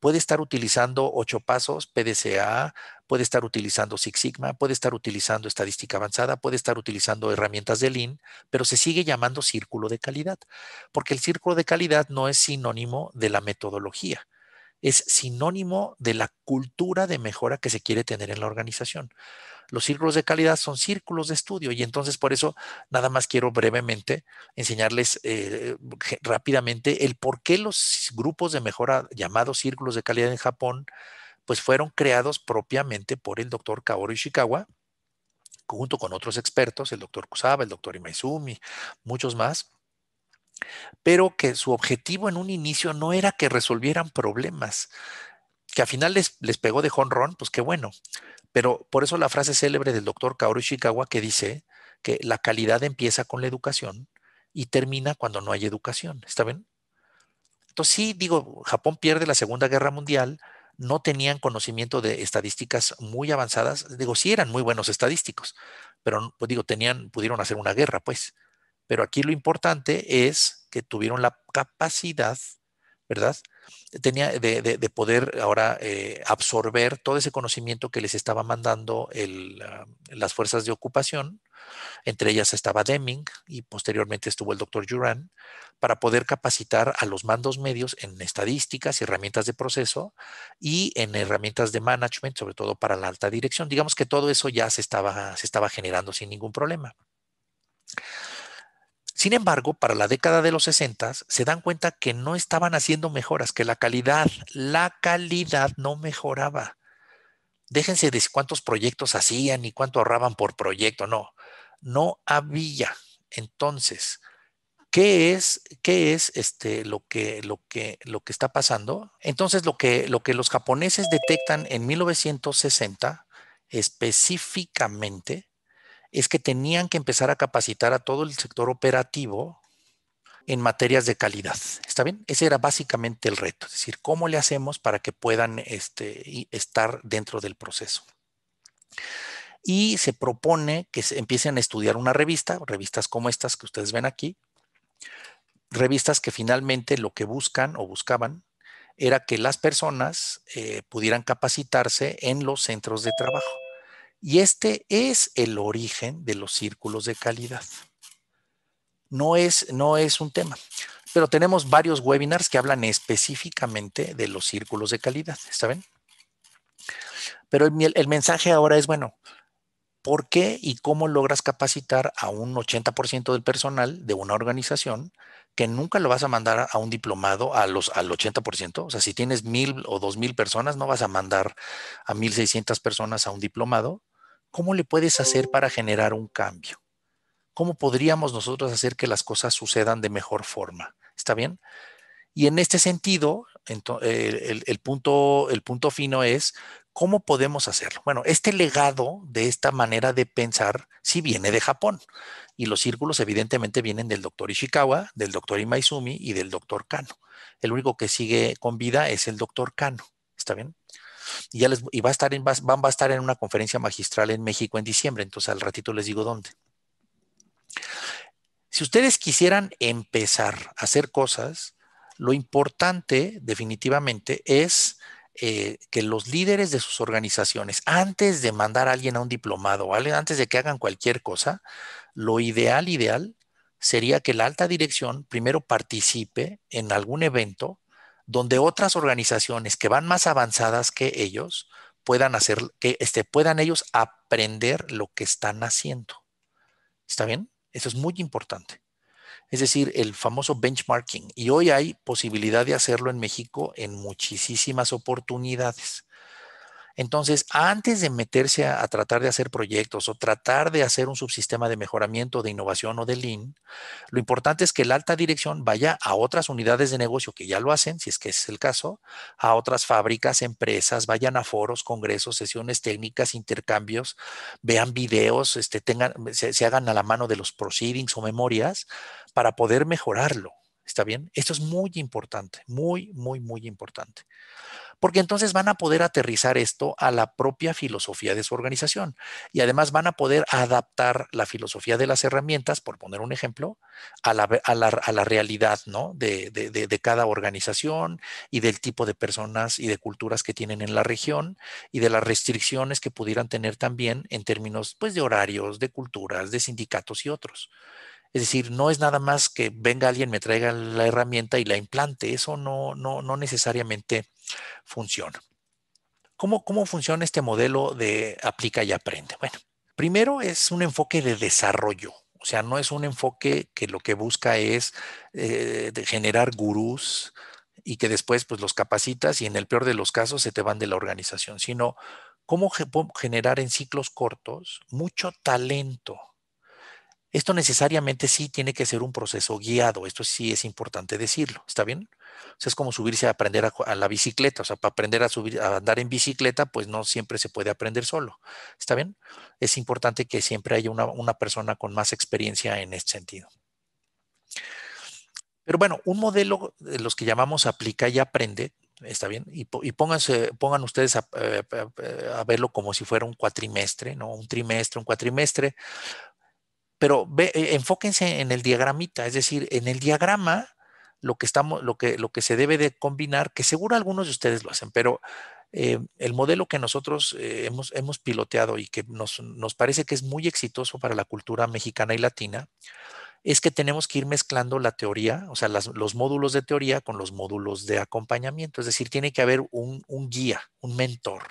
puede estar utilizando ocho pasos, PDCA, puede estar utilizando Six Sigma, puede estar utilizando estadística avanzada, puede estar utilizando herramientas de Lean, pero se sigue llamando círculo de calidad, porque el círculo de calidad no es sinónimo de la metodología es sinónimo de la cultura de mejora que se quiere tener en la organización. Los círculos de calidad son círculos de estudio y entonces por eso nada más quiero brevemente enseñarles eh, eh, rápidamente el por qué los grupos de mejora llamados círculos de calidad en Japón pues fueron creados propiamente por el doctor Kaoru Ishikawa junto con otros expertos, el doctor Kusaba, el doctor Imaizumi, muchos más, pero que su objetivo en un inicio no era que resolvieran problemas, que al final les, pegó de jonrón, pues qué bueno. Pero por eso la frase célebre del doctor Kaoru Ishikawa que dice que la calidad empieza con la educación y termina cuando no hay educación. ¿Está bien? Entonces sí, digo, Japón pierde la Segunda Guerra Mundial, no tenían conocimiento de estadísticas muy avanzadas, digo, sí eran muy buenos estadísticos, pero pues digo, tenían, pudieron hacer una guerra, pues. Pero aquí lo importante es que tuvieron la capacidad, ¿verdad? Tenía de, poder ahora eh, absorber todo ese conocimiento que les estaba mandando ah, las fuerzas de ocupación, entre ellas estaba Deming y posteriormente estuvo el doctor Juran para poder capacitar a los mandos medios en estadísticas y herramientas de proceso y en herramientas de management, sobre todo para la alta dirección. Digamos que todo eso ya se estaba, se estaba generando sin ningún problema. Sin embargo, para la década de los 60 se dan cuenta que no estaban haciendo mejoras, que la calidad, la calidad no mejoraba. Déjense de cuántos proyectos hacían y cuánto ahorraban por proyecto, no, no había. Entonces, ¿qué es, qué es este, lo, que, lo, que, lo que está pasando? Entonces, lo que, lo que los japoneses detectan en 1960 específicamente es que tenían que empezar a capacitar a todo el sector operativo en materias de calidad. ¿Está bien? Ese era básicamente el reto, es decir, cómo le hacemos para que puedan este, estar dentro del proceso. Y se propone que se empiecen a estudiar una revista, revistas como estas que ustedes ven aquí, revistas que finalmente lo que buscan o buscaban era que las personas eh, pudieran capacitarse en los centros de trabajo. Y este es el origen de los círculos de calidad. No es, no es un tema, pero tenemos varios webinars que hablan específicamente de los círculos de calidad, ¿está bien? Pero el, mensaje ahora es, bueno, ¿por qué y cómo logras capacitar a un 80% del personal de una organización que nunca lo vas a mandar a un diplomado a los, al 80%. O sea, si tienes mil o dos mil personas, no vas a mandar a 1.600 personas a un diplomado, ¿Cómo le puedes hacer para generar un cambio? ¿Cómo podríamos nosotros hacer que las cosas sucedan de mejor forma? ¿Está bien? Y en este sentido, el, punto, el punto fino es cómo podemos hacerlo. Bueno, este legado de esta manera de pensar sí viene de Japón. Y los círculos evidentemente vienen del doctor Ishikawa, del doctor Imaizumi y del doctor Kano. El único que sigue con vida es el doctor Kano. ¿Está bien? Y, ya les, va a estar van a estar en una conferencia magistral en México en diciembre, entonces al ratito les digo dónde. Si ustedes quisieran empezar a hacer cosas, lo importante definitivamente es eh, que los líderes de sus organizaciones, antes de mandar a alguien a un diplomado, antes de que hagan cualquier cosa, lo ideal, ideal sería que la alta dirección primero participe en algún evento donde otras organizaciones que van más avanzadas que ellos puedan hacer, que este, puedan ellos aprender lo que están haciendo. ¿Está bien? Eso es muy importante. Es decir, el famoso benchmarking. Y hoy hay posibilidad de hacerlo en México en muchísimas oportunidades. Entonces, antes de meterse a, tratar de hacer proyectos o tratar de hacer un subsistema de mejoramiento, de innovación o de lean, lo importante es que la alta dirección vaya a otras unidades de negocio que ya lo hacen, si es que ese es el caso, a otras fábricas, empresas, vayan a foros, congresos, sesiones técnicas, intercambios, vean videos, este, tengan, se hagan a la mano de los proceedings o memorias para poder mejorarlo. ¿Está bien? Esto es muy importante, muy, muy, muy importante porque entonces van a poder aterrizar esto a la propia filosofía de su organización y además van a poder adaptar la filosofía de las herramientas, por poner un ejemplo, a la, realidad de, cada organización y del tipo de personas y de culturas que tienen en la región y de las restricciones que pudieran tener también en términos pues, de horarios, de culturas, de sindicatos y otros. Es decir, no es nada más que venga alguien, me traiga la herramienta y la implante. Eso no, no, no necesariamente funciona. ¿Cómo, funciona este modelo de aplica y aprende? Bueno, primero es un enfoque de desarrollo. O sea, no es un enfoque que lo que busca es eh, generar gurús y que después pues, los capacitas y en el peor de los casos se te van de la organización, sino cómo generar en ciclos cortos mucho talento esto necesariamente sí tiene que ser un proceso guiado, esto sí es importante decirlo, ¿está bien? O sea, es como subirse a aprender a, la bicicleta, o sea, para aprender a, subir, a andar en bicicleta, pues no siempre se puede aprender solo, ¿está bien? Es importante que siempre haya una, persona con más experiencia en este sentido. Pero bueno, un modelo de los que llamamos aplica y aprende, está bien, y, pongan ustedes eh, a, verlo como si fuera un cuatrimestre, ¿no? Un trimestre, un cuatrimestre pero eh, enfóquense en el diagramita, es decir, en el diagrama lo que, estamos, lo, lo que se debe de combinar, que seguro algunos de ustedes lo hacen, pero eh, el modelo que nosotros eh, hemos, piloteado y que nos, parece que es muy exitoso para la cultura mexicana y latina, es que tenemos que ir mezclando la teoría, o sea, los módulos de teoría con los módulos de acompañamiento. Es decir, tiene que haber un guía, un mentor.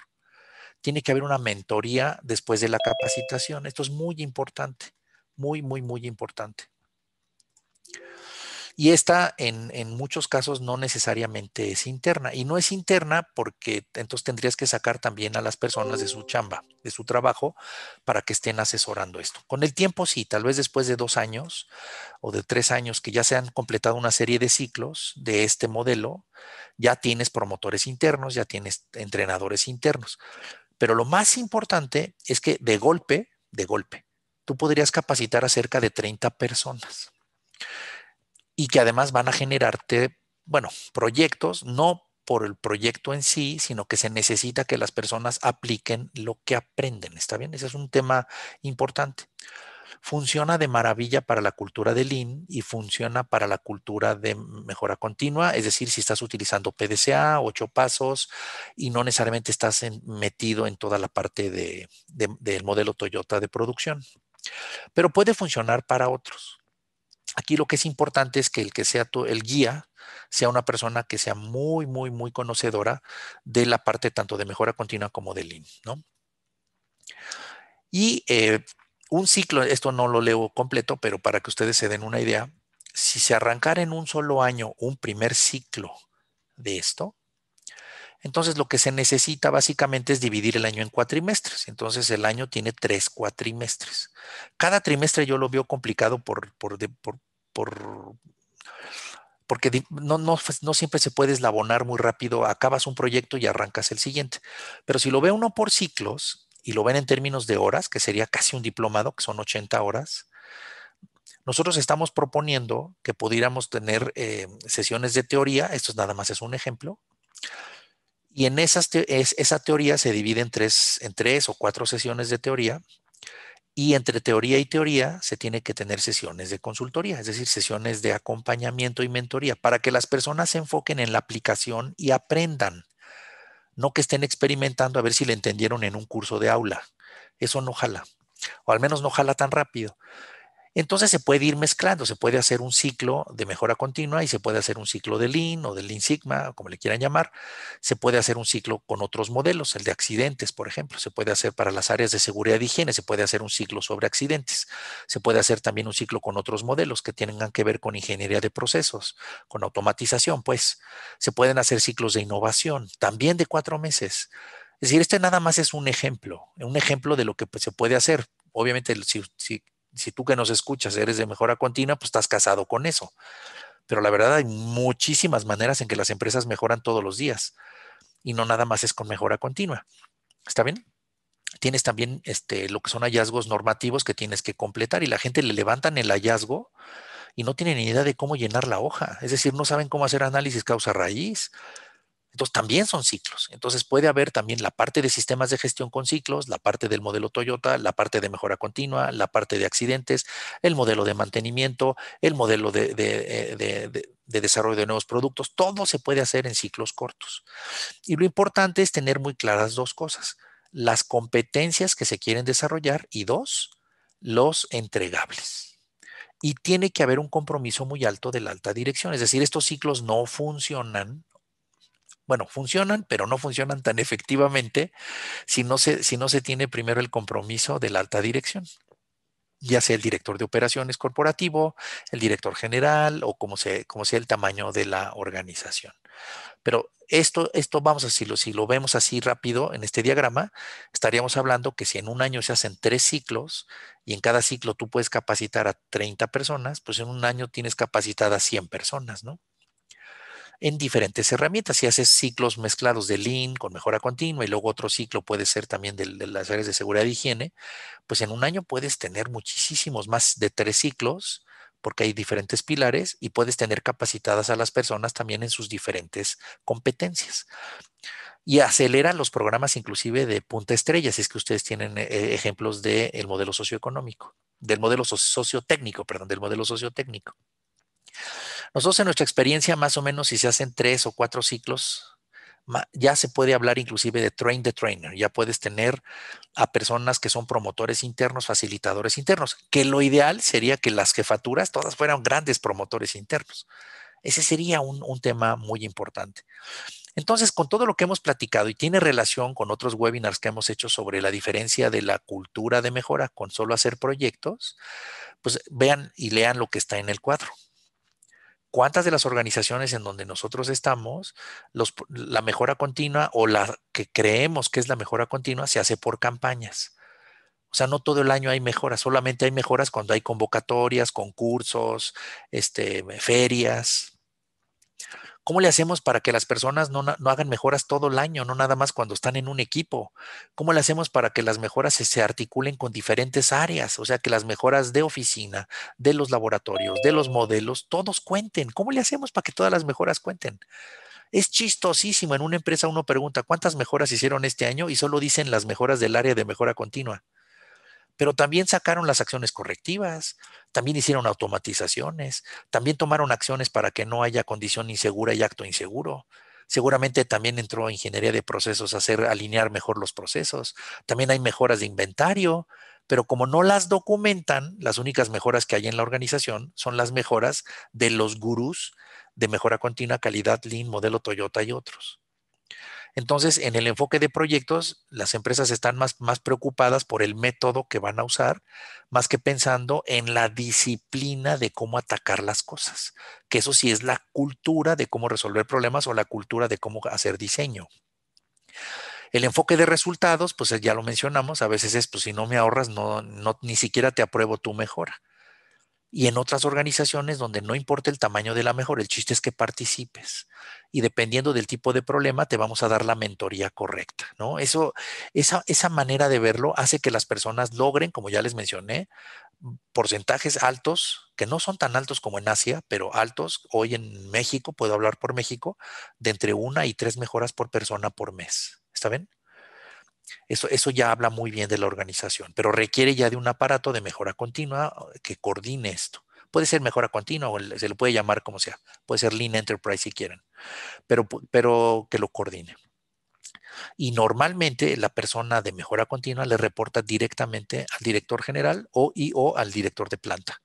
Tiene que haber una mentoría después de la capacitación. Esto es muy importante muy, muy, muy importante. Y esta en, muchos casos no necesariamente es interna. Y no es interna porque entonces tendrías que sacar también a las personas de su chamba, de su trabajo, para que estén asesorando esto. Con el tiempo sí, tal vez después de dos años o de tres años que ya se han completado una serie de ciclos de este modelo, ya tienes promotores internos, ya tienes entrenadores internos. Pero lo más importante es que de golpe, de golpe, tú podrías capacitar a cerca de 30 personas y que además van a generarte, bueno, proyectos, no por el proyecto en sí, sino que se necesita que las personas apliquen lo que aprenden, ¿está bien? Ese es un tema importante. Funciona de maravilla para la cultura de Lean y funciona para la cultura de mejora continua, es decir, si estás utilizando PDCA, ocho pasos, y no necesariamente estás metido en toda la parte del modelo Toyota de producción pero puede funcionar para otros. Aquí lo que es importante es que el que sea el guía sea una persona que sea muy, muy, muy conocedora de la parte tanto de mejora continua como de Lean, ¿no? Y eh, un ciclo, esto no lo leo completo, pero para que ustedes se den una idea, si se arrancara en un solo año un primer ciclo de esto, entonces lo que se necesita básicamente es dividir el año en cuatrimestres. Entonces el año tiene tres cuatrimestres. Cada trimestre yo lo veo complicado por, porque pues, no, siempre se puede eslabonar muy rápido, acabas un proyecto y arrancas el siguiente. Pero si lo ve uno por ciclos y lo ven en términos de horas, que sería casi un diplomado, que son 80 horas, nosotros estamos proponiendo que pudiéramos tener eh, sesiones de teoría, esto nada más es un ejemplo, y en esa teoría se divide en tres, en tres o cuatro sesiones de teoría y entre teoría y teoría se tiene que tener sesiones de consultoría, es decir, sesiones de acompañamiento y mentoría para que las personas se enfoquen en la aplicación y aprendan, no que estén experimentando a ver si le entendieron en un curso de aula. Eso no jala, o al menos no jala tan rápido. Entonces se puede ir mezclando, se puede hacer un ciclo de mejora continua y se puede hacer un ciclo de Lean o de Lean Sigma, como le quieran llamar. Se puede hacer un ciclo con otros modelos, el de accidentes, por ejemplo. Se puede hacer para las áreas de seguridad y higiene, se puede hacer un ciclo sobre accidentes. Se puede hacer también un ciclo con otros modelos que tengan que ver con ingeniería de procesos, con automatización, pues. Se pueden hacer ciclos de innovación, también de cuatro meses. Es decir, este nada más es un ejemplo, un ejemplo de lo que pues, se puede hacer obviamente si, si tú que nos escuchas eres de mejora continua, pues estás casado con eso. Pero la verdad hay muchísimas maneras en que las empresas mejoran todos los días y no nada más es con mejora continua. ¿Está bien? Tienes también este, lo que son hallazgos normativos que tienes que completar y la gente le levantan el hallazgo y no tienen ni idea de cómo llenar la hoja. Es decir, no saben cómo hacer análisis causa raíz entonces, también son ciclos. Entonces, puede haber también la parte de sistemas de gestión con ciclos, la parte del modelo Toyota, la parte de mejora continua, la parte de accidentes, el modelo de mantenimiento, el modelo eh, de, desarrollo de nuevos productos. Todo se puede hacer en ciclos cortos. Y lo importante es tener muy claras dos cosas. Las competencias que se quieren desarrollar y dos, los entregables y tiene que haber un compromiso muy alto de la alta dirección. Es decir, estos ciclos no funcionan bueno, funcionan, pero no funcionan tan efectivamente si no se, si no se tiene primero el compromiso de la alta dirección ya sea el director de operaciones corporativo, el director general o como sea, el tamaño de la organización. Pero esto, esto vamos a decirlo, si lo vemos así rápido en este diagrama, estaríamos hablando que si en un año se hacen tres ciclos y en cada ciclo tú puedes capacitar a 30 personas, pues en un año tienes capacitadas 100 personas, ¿no? en diferentes herramientas. Si haces ciclos mezclados de Lean con mejora continua y luego otro ciclo puede ser también de, las áreas de seguridad y higiene, pues en un año puedes tener muchísimos más de tres ciclos porque hay diferentes pilares y puedes tener capacitadas a las personas también en sus diferentes competencias. Y acelera los programas inclusive de punta estrella, si es que ustedes tienen eh, ejemplos del modelo socioeconómico, del modelo sociotécnico, perdón, del modelo sociotécnico. Nosotros en nuestra experiencia, más o menos, si se hacen tres o cuatro ciclos, ya se puede hablar inclusive de train the trainer. Ya puedes tener a personas que son promotores internos, facilitadores internos, que lo ideal sería que las jefaturas todas fueran grandes promotores internos. Ese sería un, un tema muy importante. Entonces, con todo lo que hemos platicado y tiene relación con otros webinars que hemos hecho sobre la diferencia de la cultura de mejora con solo hacer proyectos, pues vean y lean lo que está en el cuadro. ¿Cuántas de las organizaciones en donde nosotros estamos, la mejora continua o la que creemos que es la mejora continua se hace por campañas? O sea, no todo el año hay mejoras, solamente hay mejoras cuando hay convocatorias, concursos, este, ferias, ¿Cómo le hacemos para que las personas no, hagan mejoras todo el año, no nada más cuando están en un equipo? ¿Cómo le hacemos para que las mejoras se, se articulen con diferentes áreas? O sea, que las mejoras de oficina, de los laboratorios, de los modelos, todos cuenten. ¿Cómo le hacemos para que todas las mejoras cuenten? Es chistosísimo. En una empresa uno pregunta, ¿cuántas mejoras hicieron este año? Y solo dicen las mejoras del área de mejora continua pero también sacaron las acciones correctivas, también hicieron automatizaciones, también tomaron acciones para que no haya condición insegura y acto inseguro. Seguramente también entró ingeniería de procesos a hacer alinear mejor los procesos. También hay mejoras de inventario, pero como no las documentan, las únicas mejoras que hay en la organización son las mejoras de los gurús de mejora continua, calidad, lean, modelo Toyota y otros. Entonces, en el enfoque de proyectos, las empresas están más, más preocupadas por el método que van a usar, más que pensando en la disciplina de cómo atacar las cosas, que eso sí es la cultura de cómo resolver problemas o la cultura de cómo hacer diseño. El enfoque de resultados, pues ya lo mencionamos, a veces es, pues si no me ahorras, no, ni siquiera te apruebo tu mejora. Y en otras organizaciones donde no importa el tamaño de la mejor, el chiste es que participes. Y dependiendo del tipo de problema, te vamos a dar la mentoría correcta, ¿no? Eso, esa, esa manera de verlo hace que las personas logren, como ya les mencioné, porcentajes altos, que no son tan altos como en Asia, pero altos, hoy en México, puedo hablar por México, de entre una y tres mejoras por persona por mes. ¿Está bien? Eso, eso ya habla muy bien de la organización, pero requiere ya de un aparato de mejora continua que coordine esto. Puede ser mejora continua o se lo puede llamar como sea. Puede ser Lean Enterprise si quieren, pero, que lo coordine. Y normalmente la persona de mejora continua le reporta directamente al director general o, o al director de planta.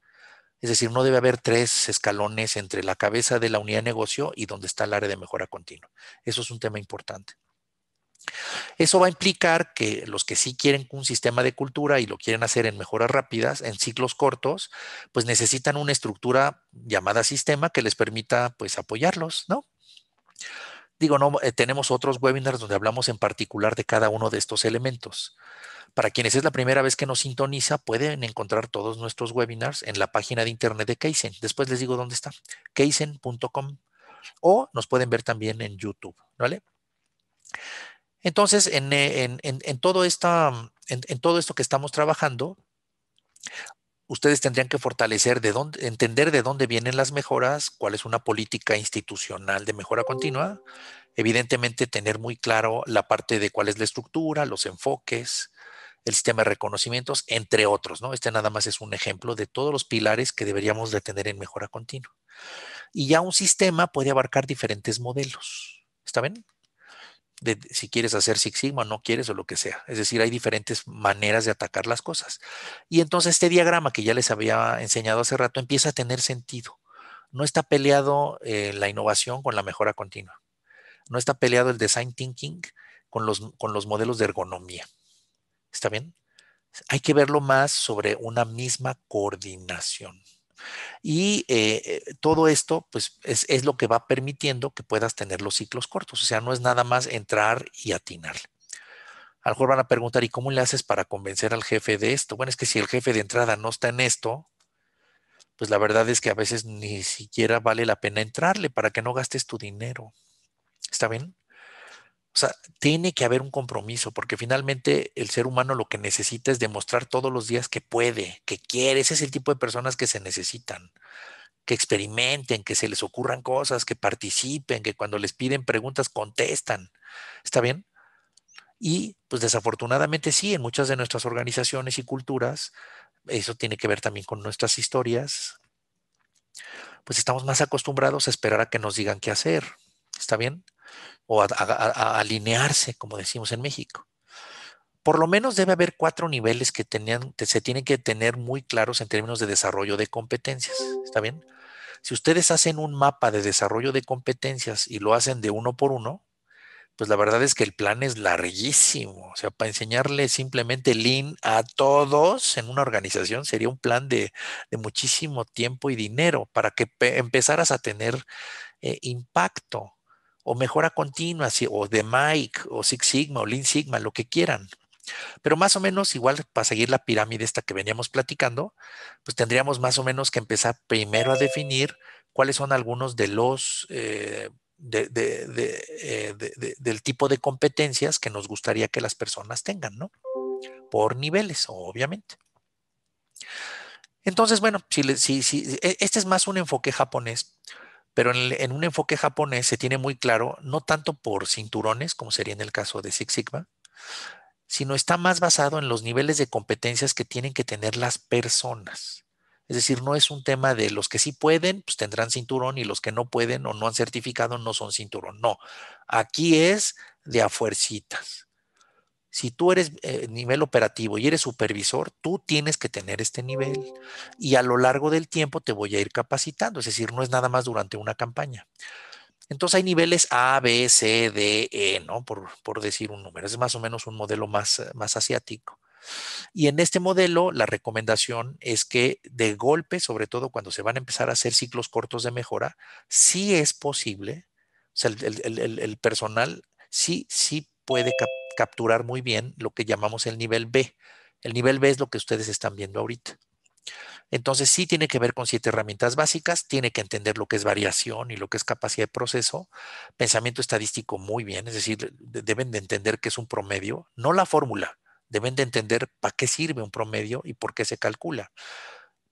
Es decir, no debe haber tres escalones entre la cabeza de la unidad de negocio y donde está el área de mejora continua. Eso es un tema importante. Eso va a implicar que los que sí quieren un sistema de cultura y lo quieren hacer en mejoras rápidas, en ciclos cortos, pues necesitan una estructura llamada sistema que les permita pues apoyarlos, ¿no? Digo, no, eh, tenemos otros webinars donde hablamos en particular de cada uno de estos elementos. Para quienes es la primera vez que nos sintoniza, pueden encontrar todos nuestros webinars en la página de internet de Keisen. Después les digo dónde está, keisen.com o nos pueden ver también en YouTube, ¿vale? Entonces, eh, mm, en, todo esto que estamos trabajando, ustedes tendrían que fortalecer de dónde, entender de dónde vienen las mejoras, cuál es una política institucional de mejora continua, evidentemente tener muy claro la parte de cuál es la estructura, los enfoques, el sistema de reconocimientos, entre otros, ¿no? Este nada más es un ejemplo de todos los pilares que deberíamos de tener en mejora continua. Y ya un sistema puede abarcar diferentes modelos. ¿Está bien? de si quieres hacer Six Sigma o no quieres o lo que sea. Es decir, hay diferentes maneras de atacar las cosas. Y entonces este diagrama que ya les había enseñado hace rato empieza a tener sentido. No está peleado eh, la innovación con la mejora continua. No está peleado el design thinking con los modelos de ergonomía. ¿Está bien? Hay que verlo más sobre una misma coordinación. Y eh, eh, todo esto, pues, es, es, lo que va permitiendo que puedas tener los ciclos cortos. O sea, no es nada más entrar y atinar A lo mejor van a preguntar, ¿y cómo le haces para convencer al jefe de esto? Bueno, es que si el jefe de entrada no está en esto, pues la verdad es que a veces ni siquiera vale la pena entrarle para que no gastes tu dinero. ¿Está bien? O sea, tiene que haber un compromiso, porque finalmente el ser humano lo que necesita es demostrar todos los días que puede, que quiere. Ese es el tipo de personas que se necesitan, que experimenten, que se les ocurran cosas, que participen, que cuando les piden preguntas contestan. ¿Está bien? Y pues desafortunadamente sí, en muchas de nuestras organizaciones y culturas, eso tiene que ver también con nuestras historias, pues estamos más acostumbrados a esperar a que nos digan qué hacer. ¿Está bien? o a, alinearse, como decimos en México. Por lo menos debe haber cuatro niveles que, tenían, que se tienen que tener muy claros en términos de desarrollo de competencias. ¿Está bien? Si ustedes hacen un mapa de desarrollo de competencias y lo hacen de uno por uno, pues la verdad es que el plan es larguísimo. O sea, para enseñarle simplemente Lean a todos en una organización sería un plan de, muchísimo tiempo y dinero para que empezaras a tener eh, impacto o mejora continua, o de Mike, o Six Sigma, o Lean Sigma, lo que quieran. Pero más o menos, igual para seguir la pirámide esta que veníamos platicando, pues tendríamos más o menos que empezar primero a definir cuáles son algunos de los eh, eh, del tipo de competencias que nos gustaría que las personas tengan, ¿no? Por niveles, obviamente. Entonces, bueno, si e, este es más un enfoque japonés, pero en, un enfoque japonés se tiene muy claro, no tanto por cinturones, como sería en el caso de Six Sigma, sino está más basado en los niveles de competencias que tienen que tener las personas. Es decir, no es un tema de los que sí pueden, pues tendrán cinturón y los que no pueden o no han certificado no son cinturón. No, aquí es de a fuercitas. Si tú eres eh, nivel operativo y eres supervisor, tú tienes que tener este nivel y a lo largo del tiempo te voy a ir capacitando, es decir, no es nada más durante una campaña. Entonces hay niveles A, B, C, D, E, ¿no? Por, decir un número, es más o menos un modelo más, más asiático. Y en este modelo, la recomendación es que de golpe, sobre todo cuando se van a empezar a hacer ciclos cortos de mejora, sí es posible, o sea, el, personal sí, sí puede capturar muy bien lo que llamamos el nivel B. El nivel B es lo que ustedes están viendo ahorita. Entonces sí tiene que ver con siete herramientas básicas, tiene que entender lo que es variación y lo que es capacidad de proceso, pensamiento estadístico muy bien, es decir, deben de entender que es un promedio, no la fórmula, deben de entender para qué sirve un promedio y por qué se calcula,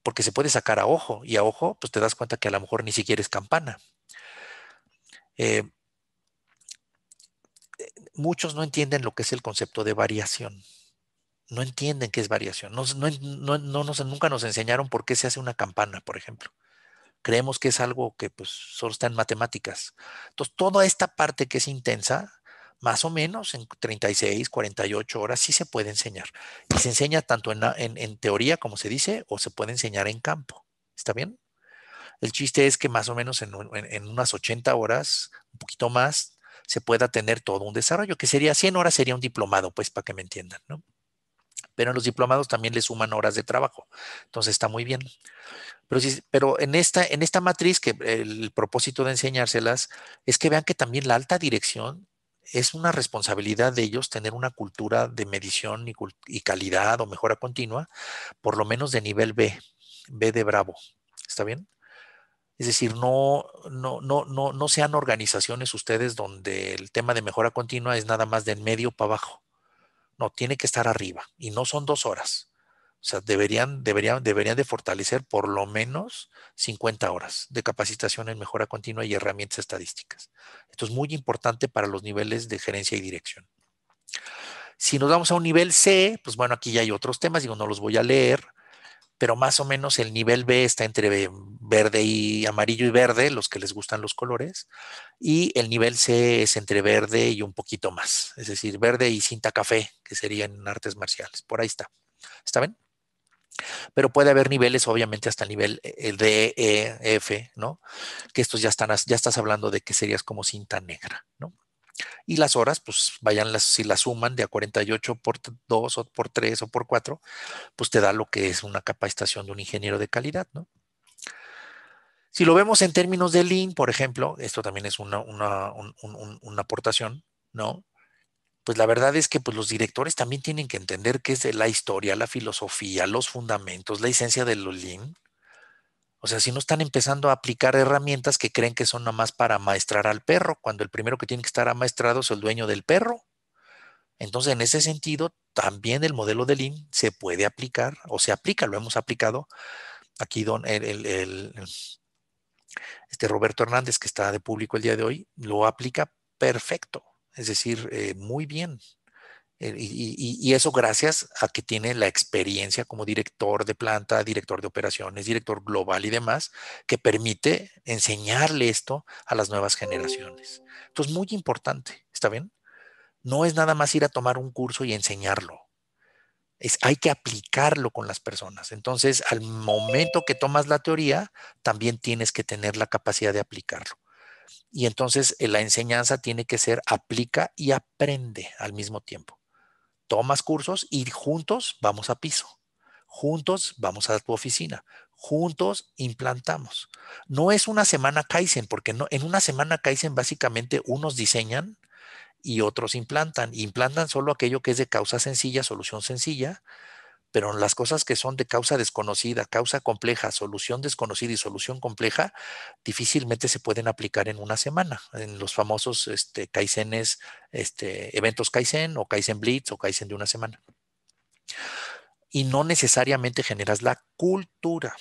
porque se puede sacar a ojo y a ojo pues te das cuenta que a lo mejor ni siquiera es campana. Eh, muchos no entienden lo que es el concepto de variación. No entienden qué es variación. No, nunca nos enseñaron por qué se hace una campana, por ejemplo. Creemos que es algo que pues, solo está en matemáticas. Entonces, toda esta parte que es intensa, más o menos en 36, 48 horas, sí se puede enseñar. Y se enseña tanto en, teoría, como se dice, o se puede enseñar en campo. ¿Está bien? El chiste es que más o menos en, en unas 80 horas, un poquito más, se pueda tener todo un desarrollo, que sería 100 horas, sería un diplomado, pues para que me entiendan, ¿no? Pero en los diplomados también le suman horas de trabajo, entonces está muy bien. Pero, pero en, esta, en esta matriz, que el propósito de enseñárselas es que vean que también la alta dirección es una responsabilidad de ellos tener una cultura de medición y, y, calidad o mejora continua, por lo menos de nivel B, B de Bravo. ¿Está bien? Es decir, no, no, no, no, sean organizaciones ustedes donde el tema de mejora continua es nada más de en medio para abajo. No, tiene que estar arriba y no son dos horas. O sea, deberían, deberían, deberían de fortalecer por lo menos 50 horas de capacitación en mejora continua y herramientas estadísticas. Esto es muy importante para los niveles de gerencia y dirección. Si nos vamos a un nivel C, pues bueno, aquí ya hay otros temas, digo, no los voy a leer, pero más o menos el nivel B está entre verde y amarillo y verde, los que les gustan los colores, y el nivel C es entre verde y un poquito más, es decir, verde y cinta café, que serían artes marciales, por ahí está. ¿Está bien? Pero puede haber niveles, obviamente, hasta el nivel eh, D, E, F, ¿no? Que estos ya están, ya estás hablando de que serías como cinta negra, ¿no? Y las horas, pues vayan, las, si las suman de a 48 por 2 o por 3 o por 4, pues te da lo que es una capacitación de un ingeniero de calidad, ¿no? Si lo vemos en términos de Lean, por ejemplo, esto también es una, aportación, ¿no? pues la verdad es que pues, los directores también tienen que entender qué es la historia, la filosofía, los fundamentos, la esencia de los lean, o sea, si no están empezando a aplicar herramientas que creen que son nada más para maestrar al perro, cuando el primero que tiene que estar amaestrado es el dueño del perro. Entonces, en ese sentido, también el modelo de Lean se puede aplicar o se aplica, lo hemos aplicado. Aquí don, el, este Roberto Hernández, que está de público el día de hoy, lo aplica perfecto, es decir, eh, muy bien. Eh, y, eso gracias a que tiene la experiencia como director de planta, director de operaciones, director global y demás, que permite enseñarle esto a las nuevas generaciones. Entonces, muy importante, ¿está bien? No es nada más ir a tomar un curso y enseñarlo. Es, hay que aplicarlo con las personas. Entonces, al momento que tomas la teoría, también tienes que tener la capacidad de aplicarlo. Y entonces eh, la enseñanza tiene que ser aplica y aprende al mismo tiempo tomas cursos y juntos vamos a piso, juntos vamos a tu oficina, juntos implantamos. No es una semana Kaizen, porque no, en una semana Kaizen básicamente unos diseñan y otros implantan. Implantan solo aquello que es de causa sencilla, solución sencilla, pero las cosas que son de causa desconocida, causa compleja, solución desconocida y solución compleja, difícilmente se pueden aplicar en una semana, en los famosos este, este, eventos Kaizen o Kaizen Blitz o Kaizen de una semana. Y no necesariamente generas la cultura,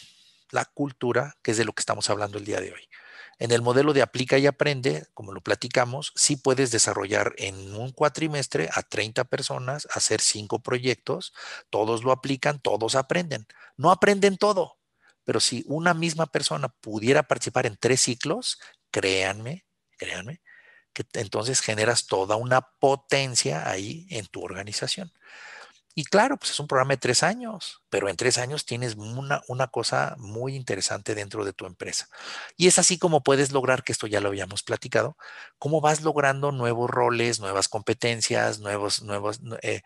la cultura que es de lo que estamos hablando el día de hoy. En el modelo de aplica y aprende, como lo platicamos, sí puedes desarrollar en un cuatrimestre a 30 personas, hacer cinco proyectos, todos lo aplican, todos aprenden. No aprenden todo, pero si una misma persona pudiera participar en tres ciclos, créanme, créanme, que entonces generas toda una potencia ahí en tu organización. Y claro, pues es un programa de tres años, pero en tres años tienes una, cosa muy interesante dentro de tu empresa. Y es así como puedes lograr, que esto ya lo habíamos platicado, cómo vas logrando nuevos roles, nuevas competencias, nuevos, nuevos, eh,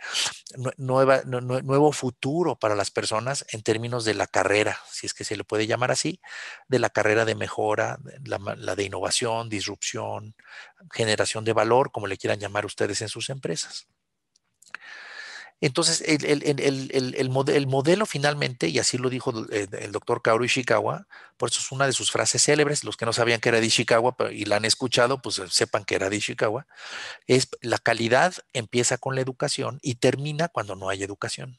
nuevo futuro para las personas en términos de la carrera, si es que se le puede llamar así, de la carrera de mejora, la de innovación, disrupción, generación de valor, como le quieran llamar ustedes en sus empresas. Entonces, el, modelo finalmente, y así lo dijo eh, el, doctor Kaoru Ishikawa, por eso es una de sus frases célebres, los que no sabían que era de Ishikawa y la han escuchado, pues eh, sepan que era de Ishikawa, es la calidad empieza con la educación y termina cuando no hay educación.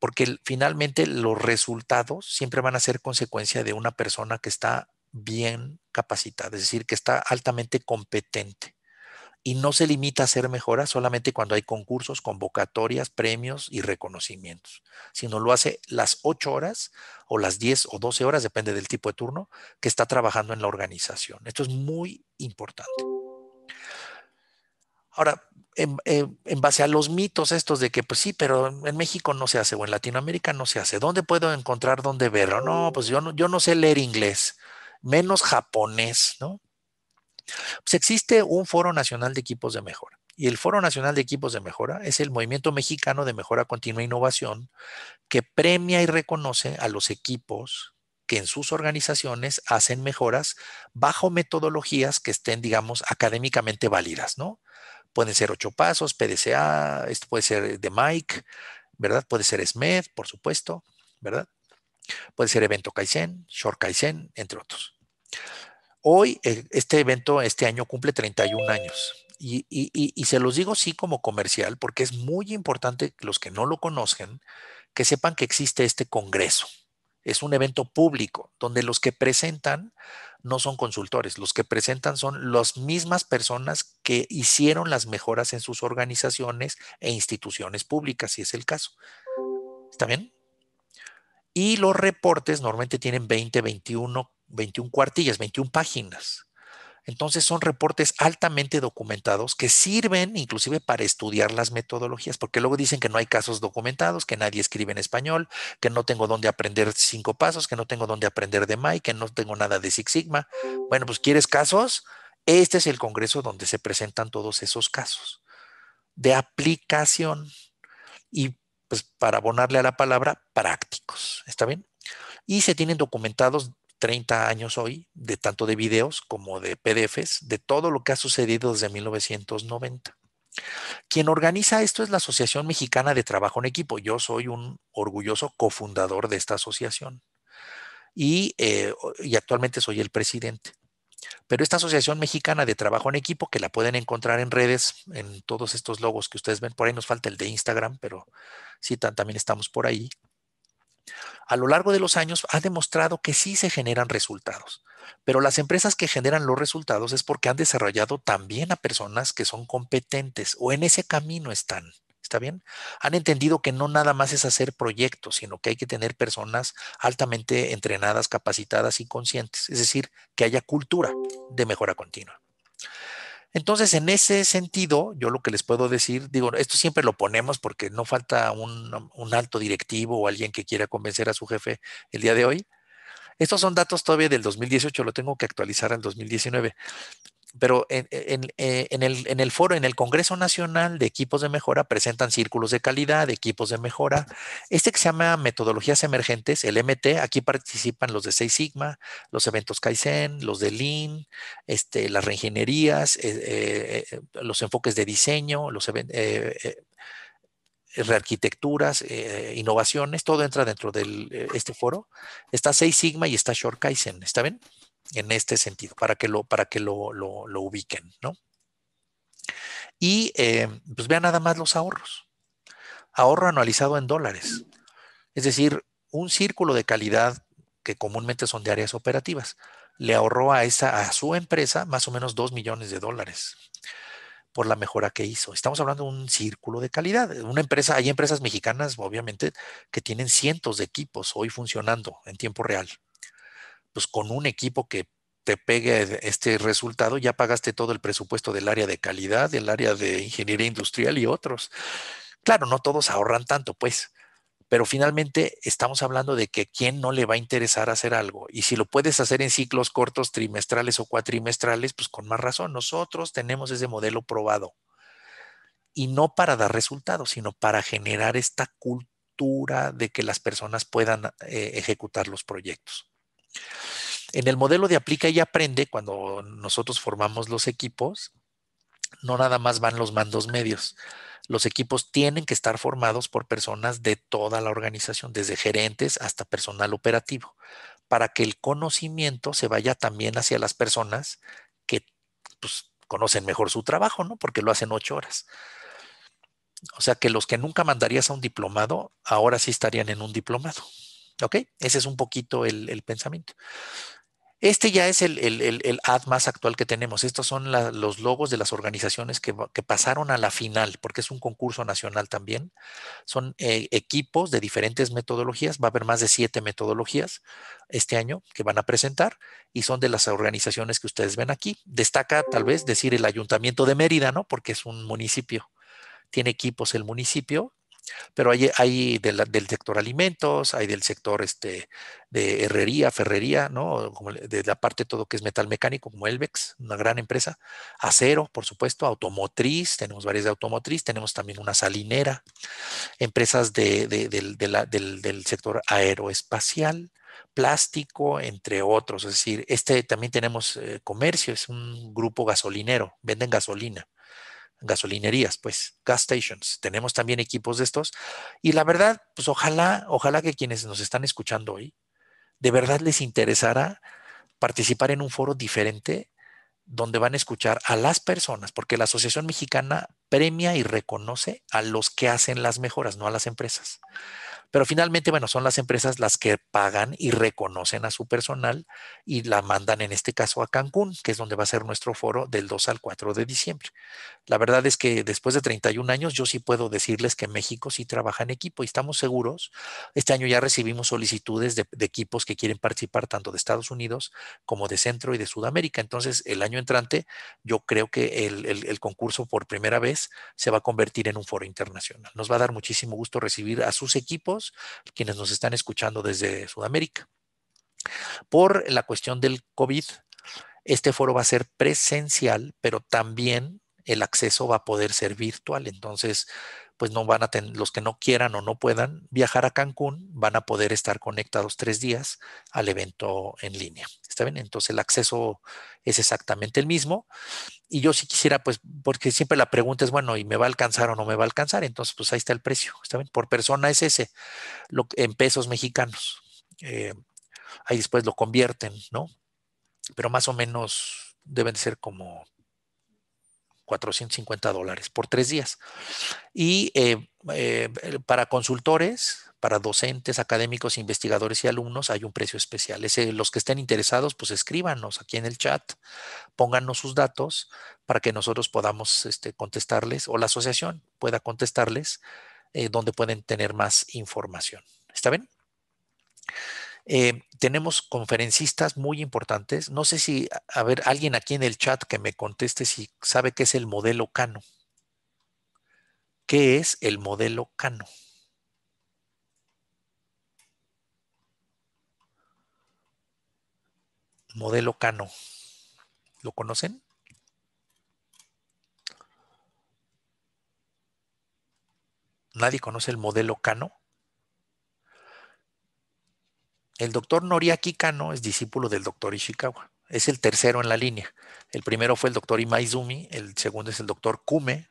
Porque finalmente los resultados siempre van a ser consecuencia de una persona que está bien capacitada, es decir, que está altamente competente y no se limita a hacer mejoras solamente cuando hay concursos, convocatorias, premios y reconocimientos, sino lo hace las 8 horas o las 10 o 12 horas, depende del tipo de turno, que está trabajando en la organización. Esto es muy importante. Ahora, eh, en, base a los mitos estos de que, pues sí, pero en México no se hace o en Latinoamérica no se hace. ¿Dónde puedo encontrar dónde verlo? No, pues yo yo no sé leer inglés, menos japonés, ¿no? Pues existe un Foro Nacional de Equipos de Mejora. Y el Foro Nacional de Equipos de Mejora es el movimiento mexicano de mejora continua e innovación que premia y reconoce a los equipos que en sus organizaciones hacen mejoras bajo metodologías que estén, digamos, académicamente válidas, ¿no? Pueden ser ocho pasos, PDCA, esto puede ser de Mike, ¿verdad? Puede ser SMED, por supuesto, ¿verdad? Puede ser evento Kaizen, Short Kaizen, entre otros. Hoy eh, este evento, este año cumple 31 años. Y, se los digo sí como comercial, porque es muy importante los que no lo conocen, que sepan que existe este Congreso. Es un evento público donde los que presentan no son consultores, los que presentan son las mismas personas que hicieron las mejoras en sus organizaciones e instituciones públicas, si es el caso. ¿Está bien? Y los reportes normalmente tienen 20, 21, 21 cuartillas, 21 páginas. Entonces son reportes altamente documentados que sirven inclusive para estudiar las metodologías, porque luego dicen que no hay casos documentados, que nadie escribe en español, que no tengo dónde aprender cinco pasos, que no tengo dónde aprender de Mai, que no tengo nada de Six Sigma. Bueno, pues ¿quieres casos? Este es el congreso donde se presentan todos esos casos de aplicación y pues para abonarle a la palabra prácticos, ¿está bien? Y se tienen documentados 30 años hoy, de tanto de videos como de PDFs, de todo lo que ha sucedido desde 1990. Quien organiza esto es la Asociación Mexicana de Trabajo en Equipo. Yo soy un orgulloso cofundador de esta asociación y, eh, y actualmente soy el presidente. Pero esta Asociación Mexicana de Trabajo en Equipo, que la pueden encontrar en redes, en todos estos logos que ustedes ven, por ahí nos falta el de Instagram, pero sí, también estamos por ahí a lo largo de los años ha demostrado que sí se generan resultados, pero las empresas que generan los resultados es porque han desarrollado también a personas que son competentes o en ese camino están. ¿Está bien? Han entendido que no nada más es hacer proyectos, sino que hay que tener personas altamente entrenadas, capacitadas y conscientes, es decir, que haya cultura de mejora continua. Entonces, en ese sentido, yo lo que les puedo decir, digo, esto siempre lo ponemos porque no falta un, alto directivo o alguien que quiera convencer a su jefe el día de hoy. Estos son datos todavía del 2018, lo tengo que actualizar al 2019 pero eh, en, el, foro, en el Congreso Nacional de Equipos de Mejora, presentan círculos de calidad, equipos de mejora. Este que se llama Metodologías Emergentes, el MT, aquí participan los de Seis Sigma, los eventos Kaizen, los de Lean, este, las reingenierías, eh, eh, los enfoques de diseño, los rearquitecturas, innovaciones, todo entra dentro de este foro. Está Seis Sigma y está Short Kaizen, ¿está bien? en este sentido, para que lo, para que lo, lo, lo ubiquen, ¿no? Y eh, pues vean nada más los ahorros. Ahorro anualizado en dólares. Es decir, un círculo de calidad que comúnmente son de áreas operativas. Le ahorró a, esa, a su empresa más o menos 2 millones de dólares por la mejora que hizo. Estamos hablando de un círculo de calidad. Una empresa, hay empresas mexicanas, obviamente, que tienen cientos de equipos hoy funcionando en tiempo real, pues con un equipo que te pegue e, este resultado, ya pagaste todo el presupuesto del área de calidad, del área de ingeniería industrial y otros. Claro, no todos ahorran tanto, pues, pero finalmente estamos hablando de que quién no le va a interesar hacer algo. Y si lo puedes hacer en ciclos cortos, trimestrales o cuatrimestrales, pues con más razón. Nosotros tenemos ese modelo probado. Y no para dar resultados, sino para generar esta cultura de que las personas puedan eh, ejecutar los proyectos. En el modelo de aplica y aprende, cuando nosotros formamos los equipos, no nada más van los mandos medios. Los equipos tienen que estar formados por personas de toda la organización, desde gerentes hasta personal operativo, para que el conocimiento se vaya también hacia las personas que pues, conocen mejor su trabajo, ¿no? Porque lo hacen ocho horas. O sea que los que nunca mandarías a un diplomado, ahora sí estarían en un diplomado. ¿Ok? Ese es un poquito el, pensamiento. Este ya es el, ad más actual que tenemos. Estos son los logos de las organizaciones que, pasaron a la final, porque es un concurso nacional también. Son eh, equipos de diferentes metodologías. Va a haber más de siete metodologías este año que van a presentar y son de las organizaciones que ustedes ven aquí. Destaca tal vez decir el Ayuntamiento de Mérida, ¿no? Porque es un municipio. Tiene equipos el municipio pero hay, del sector alimentos, hay del sector este, de herrería, ferrería, ¿no? de la parte todo que es metal mecánico, como Elvex, una gran empresa. Acero, por supuesto, automotriz, tenemos varias de automotriz, tenemos también una salinera, empresas del, sector aeroespacial, plástico, entre otros. Es decir, este también tenemos eh, comercio, es un grupo gasolinero, venden gasolina gasolinerías, pues, gas stations. Tenemos también equipos de estos. Y la verdad, pues ojalá, ojalá que quienes nos están escuchando hoy, de verdad les interesara participar en un foro diferente donde van a escuchar a las personas, porque la Asociación Mexicana premia y reconoce a los que hacen las mejoras, no a las empresas. Pero finalmente, bueno, son las empresas las que pagan y reconocen a su personal y la mandan en este caso a Cancún, que es donde va a ser nuestro foro del 2 al 4 de diciembre. La verdad es que después de 31 años yo sí puedo decirles que México sí trabaja en equipo y estamos seguros. Este año ya recibimos solicitudes de, equipos que quieren participar tanto de Estados Unidos como de Centro y de Sudamérica. Entonces, el año entrante yo creo que el concurso por primera vez se va a convertir en un foro internacional. Nos va a dar muchísimo gusto recibir a sus equipos, quienes nos están escuchando desde Sudamérica. Por la cuestión del COVID, este foro va a ser presencial, pero también el acceso va a poder ser virtual. Entonces, pues no van a tener, los que no quieran o no puedan viajar a Cancún van a poder estar conectados tres días al evento en línea. ¿Está bien? Entonces el acceso es exactamente el mismo. Y yo si quisiera, pues, porque siempre la pregunta es, bueno, ¿y me va a alcanzar o no me va a alcanzar? Entonces, pues ahí está el precio. ¿Está bien? Por persona es ese, en pesos mexicanos. Eh, ahí después lo convierten, ¿no? Pero más o menos deben ser como 450 dólares por tres días. Y eh, eh, eh, para consultores, para docentes, académicos, investigadores y alumnos hay un precio especial. los que estén interesados, pues escríbanos aquí en el chat, pónganos sus datos para que nosotros podamos este, contestarles o la asociación pueda contestarles donde pueden tener más información. ¿Está bien? Eh, tenemos conferencistas muy importantes. No sé si, a ver, alguien aquí en el chat que me conteste si sabe qué es el modelo Cano. ¿Qué es el modelo Cano? Modelo Cano. ¿Lo conocen? ¿Nadie conoce el modelo Cano? El doctor Noriaki Kano es discípulo del doctor Ishikawa. Es el tercero en la línea. El primero fue el doctor Imaizumi, el segundo es el doctor Kume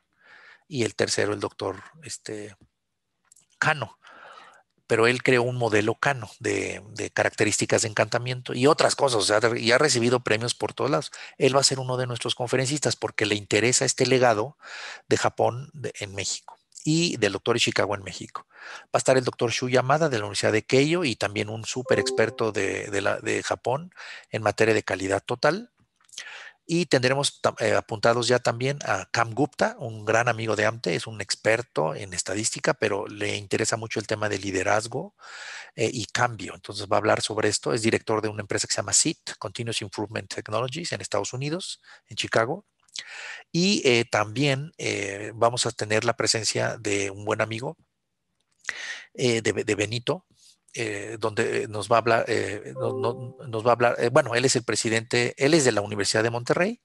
y el tercero el doctor este, Kano. Pero él creó un modelo Kano de, características de encantamiento y otras cosas. y ha recibido premios por todos lados. Él va a ser uno de nuestros conferencistas porque le interesa este legado de Japón en México y del doctor Chicago en México. Va a estar el doctor Shu Yamada de la Universidad de Keio y también un súper experto de, Japón en materia de calidad total. Y tendremos eh, apuntados ya también a Kam Gupta, un gran amigo de AMTE, es un experto en estadística, pero le interesa mucho el tema de liderazgo eh, y cambio. Entonces va a hablar sobre esto. Es director de una empresa que se llama SIT, Continuous Improvement Technologies, en Estados Unidos, en Chicago. Y eh, también eh, vamos a tener la presencia de un buen amigo, eh, de, Benito, donde nos va a hablar, nos va a hablar bueno, él es el presidente, él es de la Universidad de Monterrey,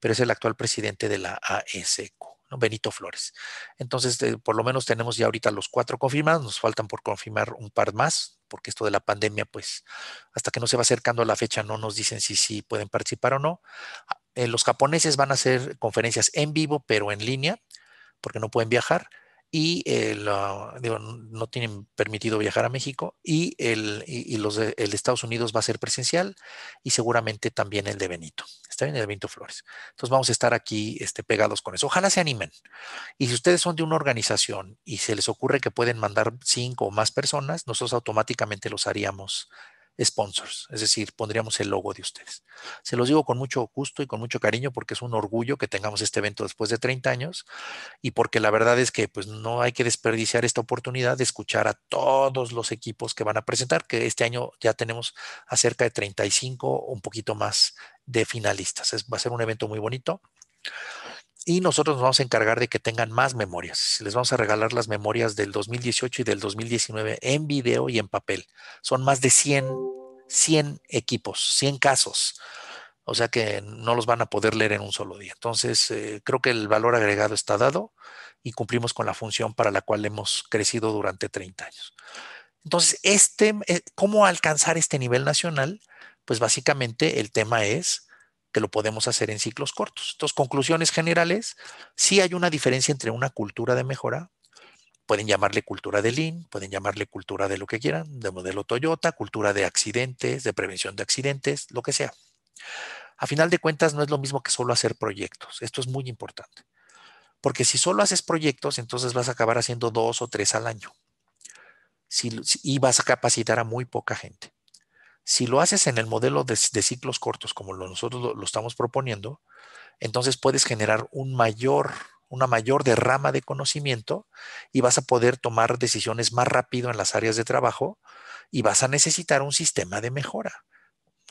pero es el actual presidente de la ASQ, e Benito Flores. Entonces, por lo menos tenemos ya ahorita los cuatro confirmados, nos faltan por confirmar un par más, porque esto de la pandemia, pues, hasta que no se va acercando a la fecha, no nos dicen si sí si pueden participar o no. Eh, los japoneses van a hacer conferencias en vivo, pero en línea, porque no pueden viajar y ah, no tienen permitido viajar a México y, el, los de, Estados Unidos va a ser presencial y seguramente también el de Benito, está bien el de Benito Flores. Entonces vamos a estar aquí este, pegados con eso. Ojalá se animen. Y si ustedes son de una organización y se les ocurre que pueden mandar cinco o más personas, nosotros automáticamente los haríamos sponsors, es decir, pondríamos el logo de ustedes. Se los digo con mucho gusto y con mucho cariño porque es un orgullo que tengamos este evento después de 30 años y porque la verdad es que pues no hay que desperdiciar esta oportunidad de escuchar a todos los equipos que van a presentar, que este año ya tenemos acerca cerca de 35 o un poquito más de finalistas. va a ser un evento muy bonito y nosotros nos vamos a encargar de que tengan más memorias. Les vamos a regalar las memorias del 2018 y del 2019 en video y en papel. Son más de 100, 100 equipos, 100 casos. O sea que no los van a poder leer en un solo día. Entonces, eh, creo que el valor agregado está dado y cumplimos con la función para la cual hemos crecido durante 30 años. Entonces, este, eh, ¿cómo alcanzar este nivel nacional? Pues básicamente el tema es que lo podemos hacer en ciclos cortos. Entonces, conclusiones generales, sí hay una diferencia entre una cultura de mejora, pueden llamarle cultura de Lean, pueden llamarle cultura de lo que quieran, de modelo Toyota, cultura de accidentes, de prevención de accidentes, lo que sea. A final de cuentas, no es lo mismo que solo hacer proyectos. Esto es muy importante. Porque si solo haces proyectos, entonces vas a acabar haciendo dos o tres al año. y vas a capacitar a muy poca gente. Si lo haces en el modelo de, ciclos cortos, como lo, nosotros lo, estamos proponiendo, entonces puedes generar un mayor, una mayor derrama de conocimiento y vas a poder tomar decisiones más rápido en las áreas de trabajo y vas a necesitar un sistema de mejora.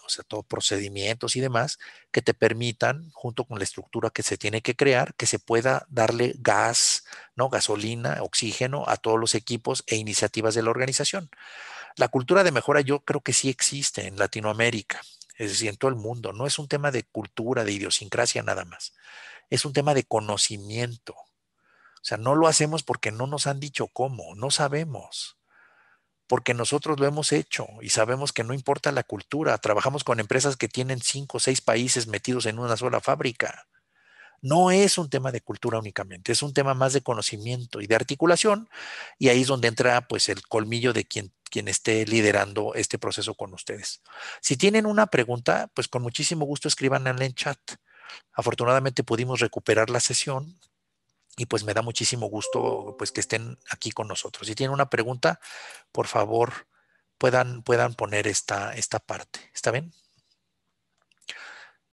O sea, todos procedimientos y demás que te permitan, junto con la estructura que se tiene que crear, que se pueda darle gas, ¿no? gasolina, oxígeno a todos los equipos e iniciativas de la organización. La cultura de mejora yo creo que sí existe en Latinoamérica, es decir, en todo el mundo. No es un tema de cultura, de idiosincrasia nada más. Es un tema de conocimiento. O sea, no lo hacemos porque no nos han dicho cómo, no sabemos. Porque nosotros lo hemos hecho y sabemos que no importa la cultura. Trabajamos con empresas que tienen cinco o seis países metidos en una sola fábrica. No es un tema de cultura únicamente, es un tema más de conocimiento y de articulación. Y ahí es donde entra pues el colmillo de quien quien esté liderando este proceso con ustedes. Si tienen una pregunta, pues con muchísimo gusto escriban en el chat. Afortunadamente pudimos recuperar la sesión y pues me da muchísimo gusto pues que estén aquí con nosotros. Si tienen una pregunta, por favor puedan, puedan poner esta, esta parte. ¿Está bien?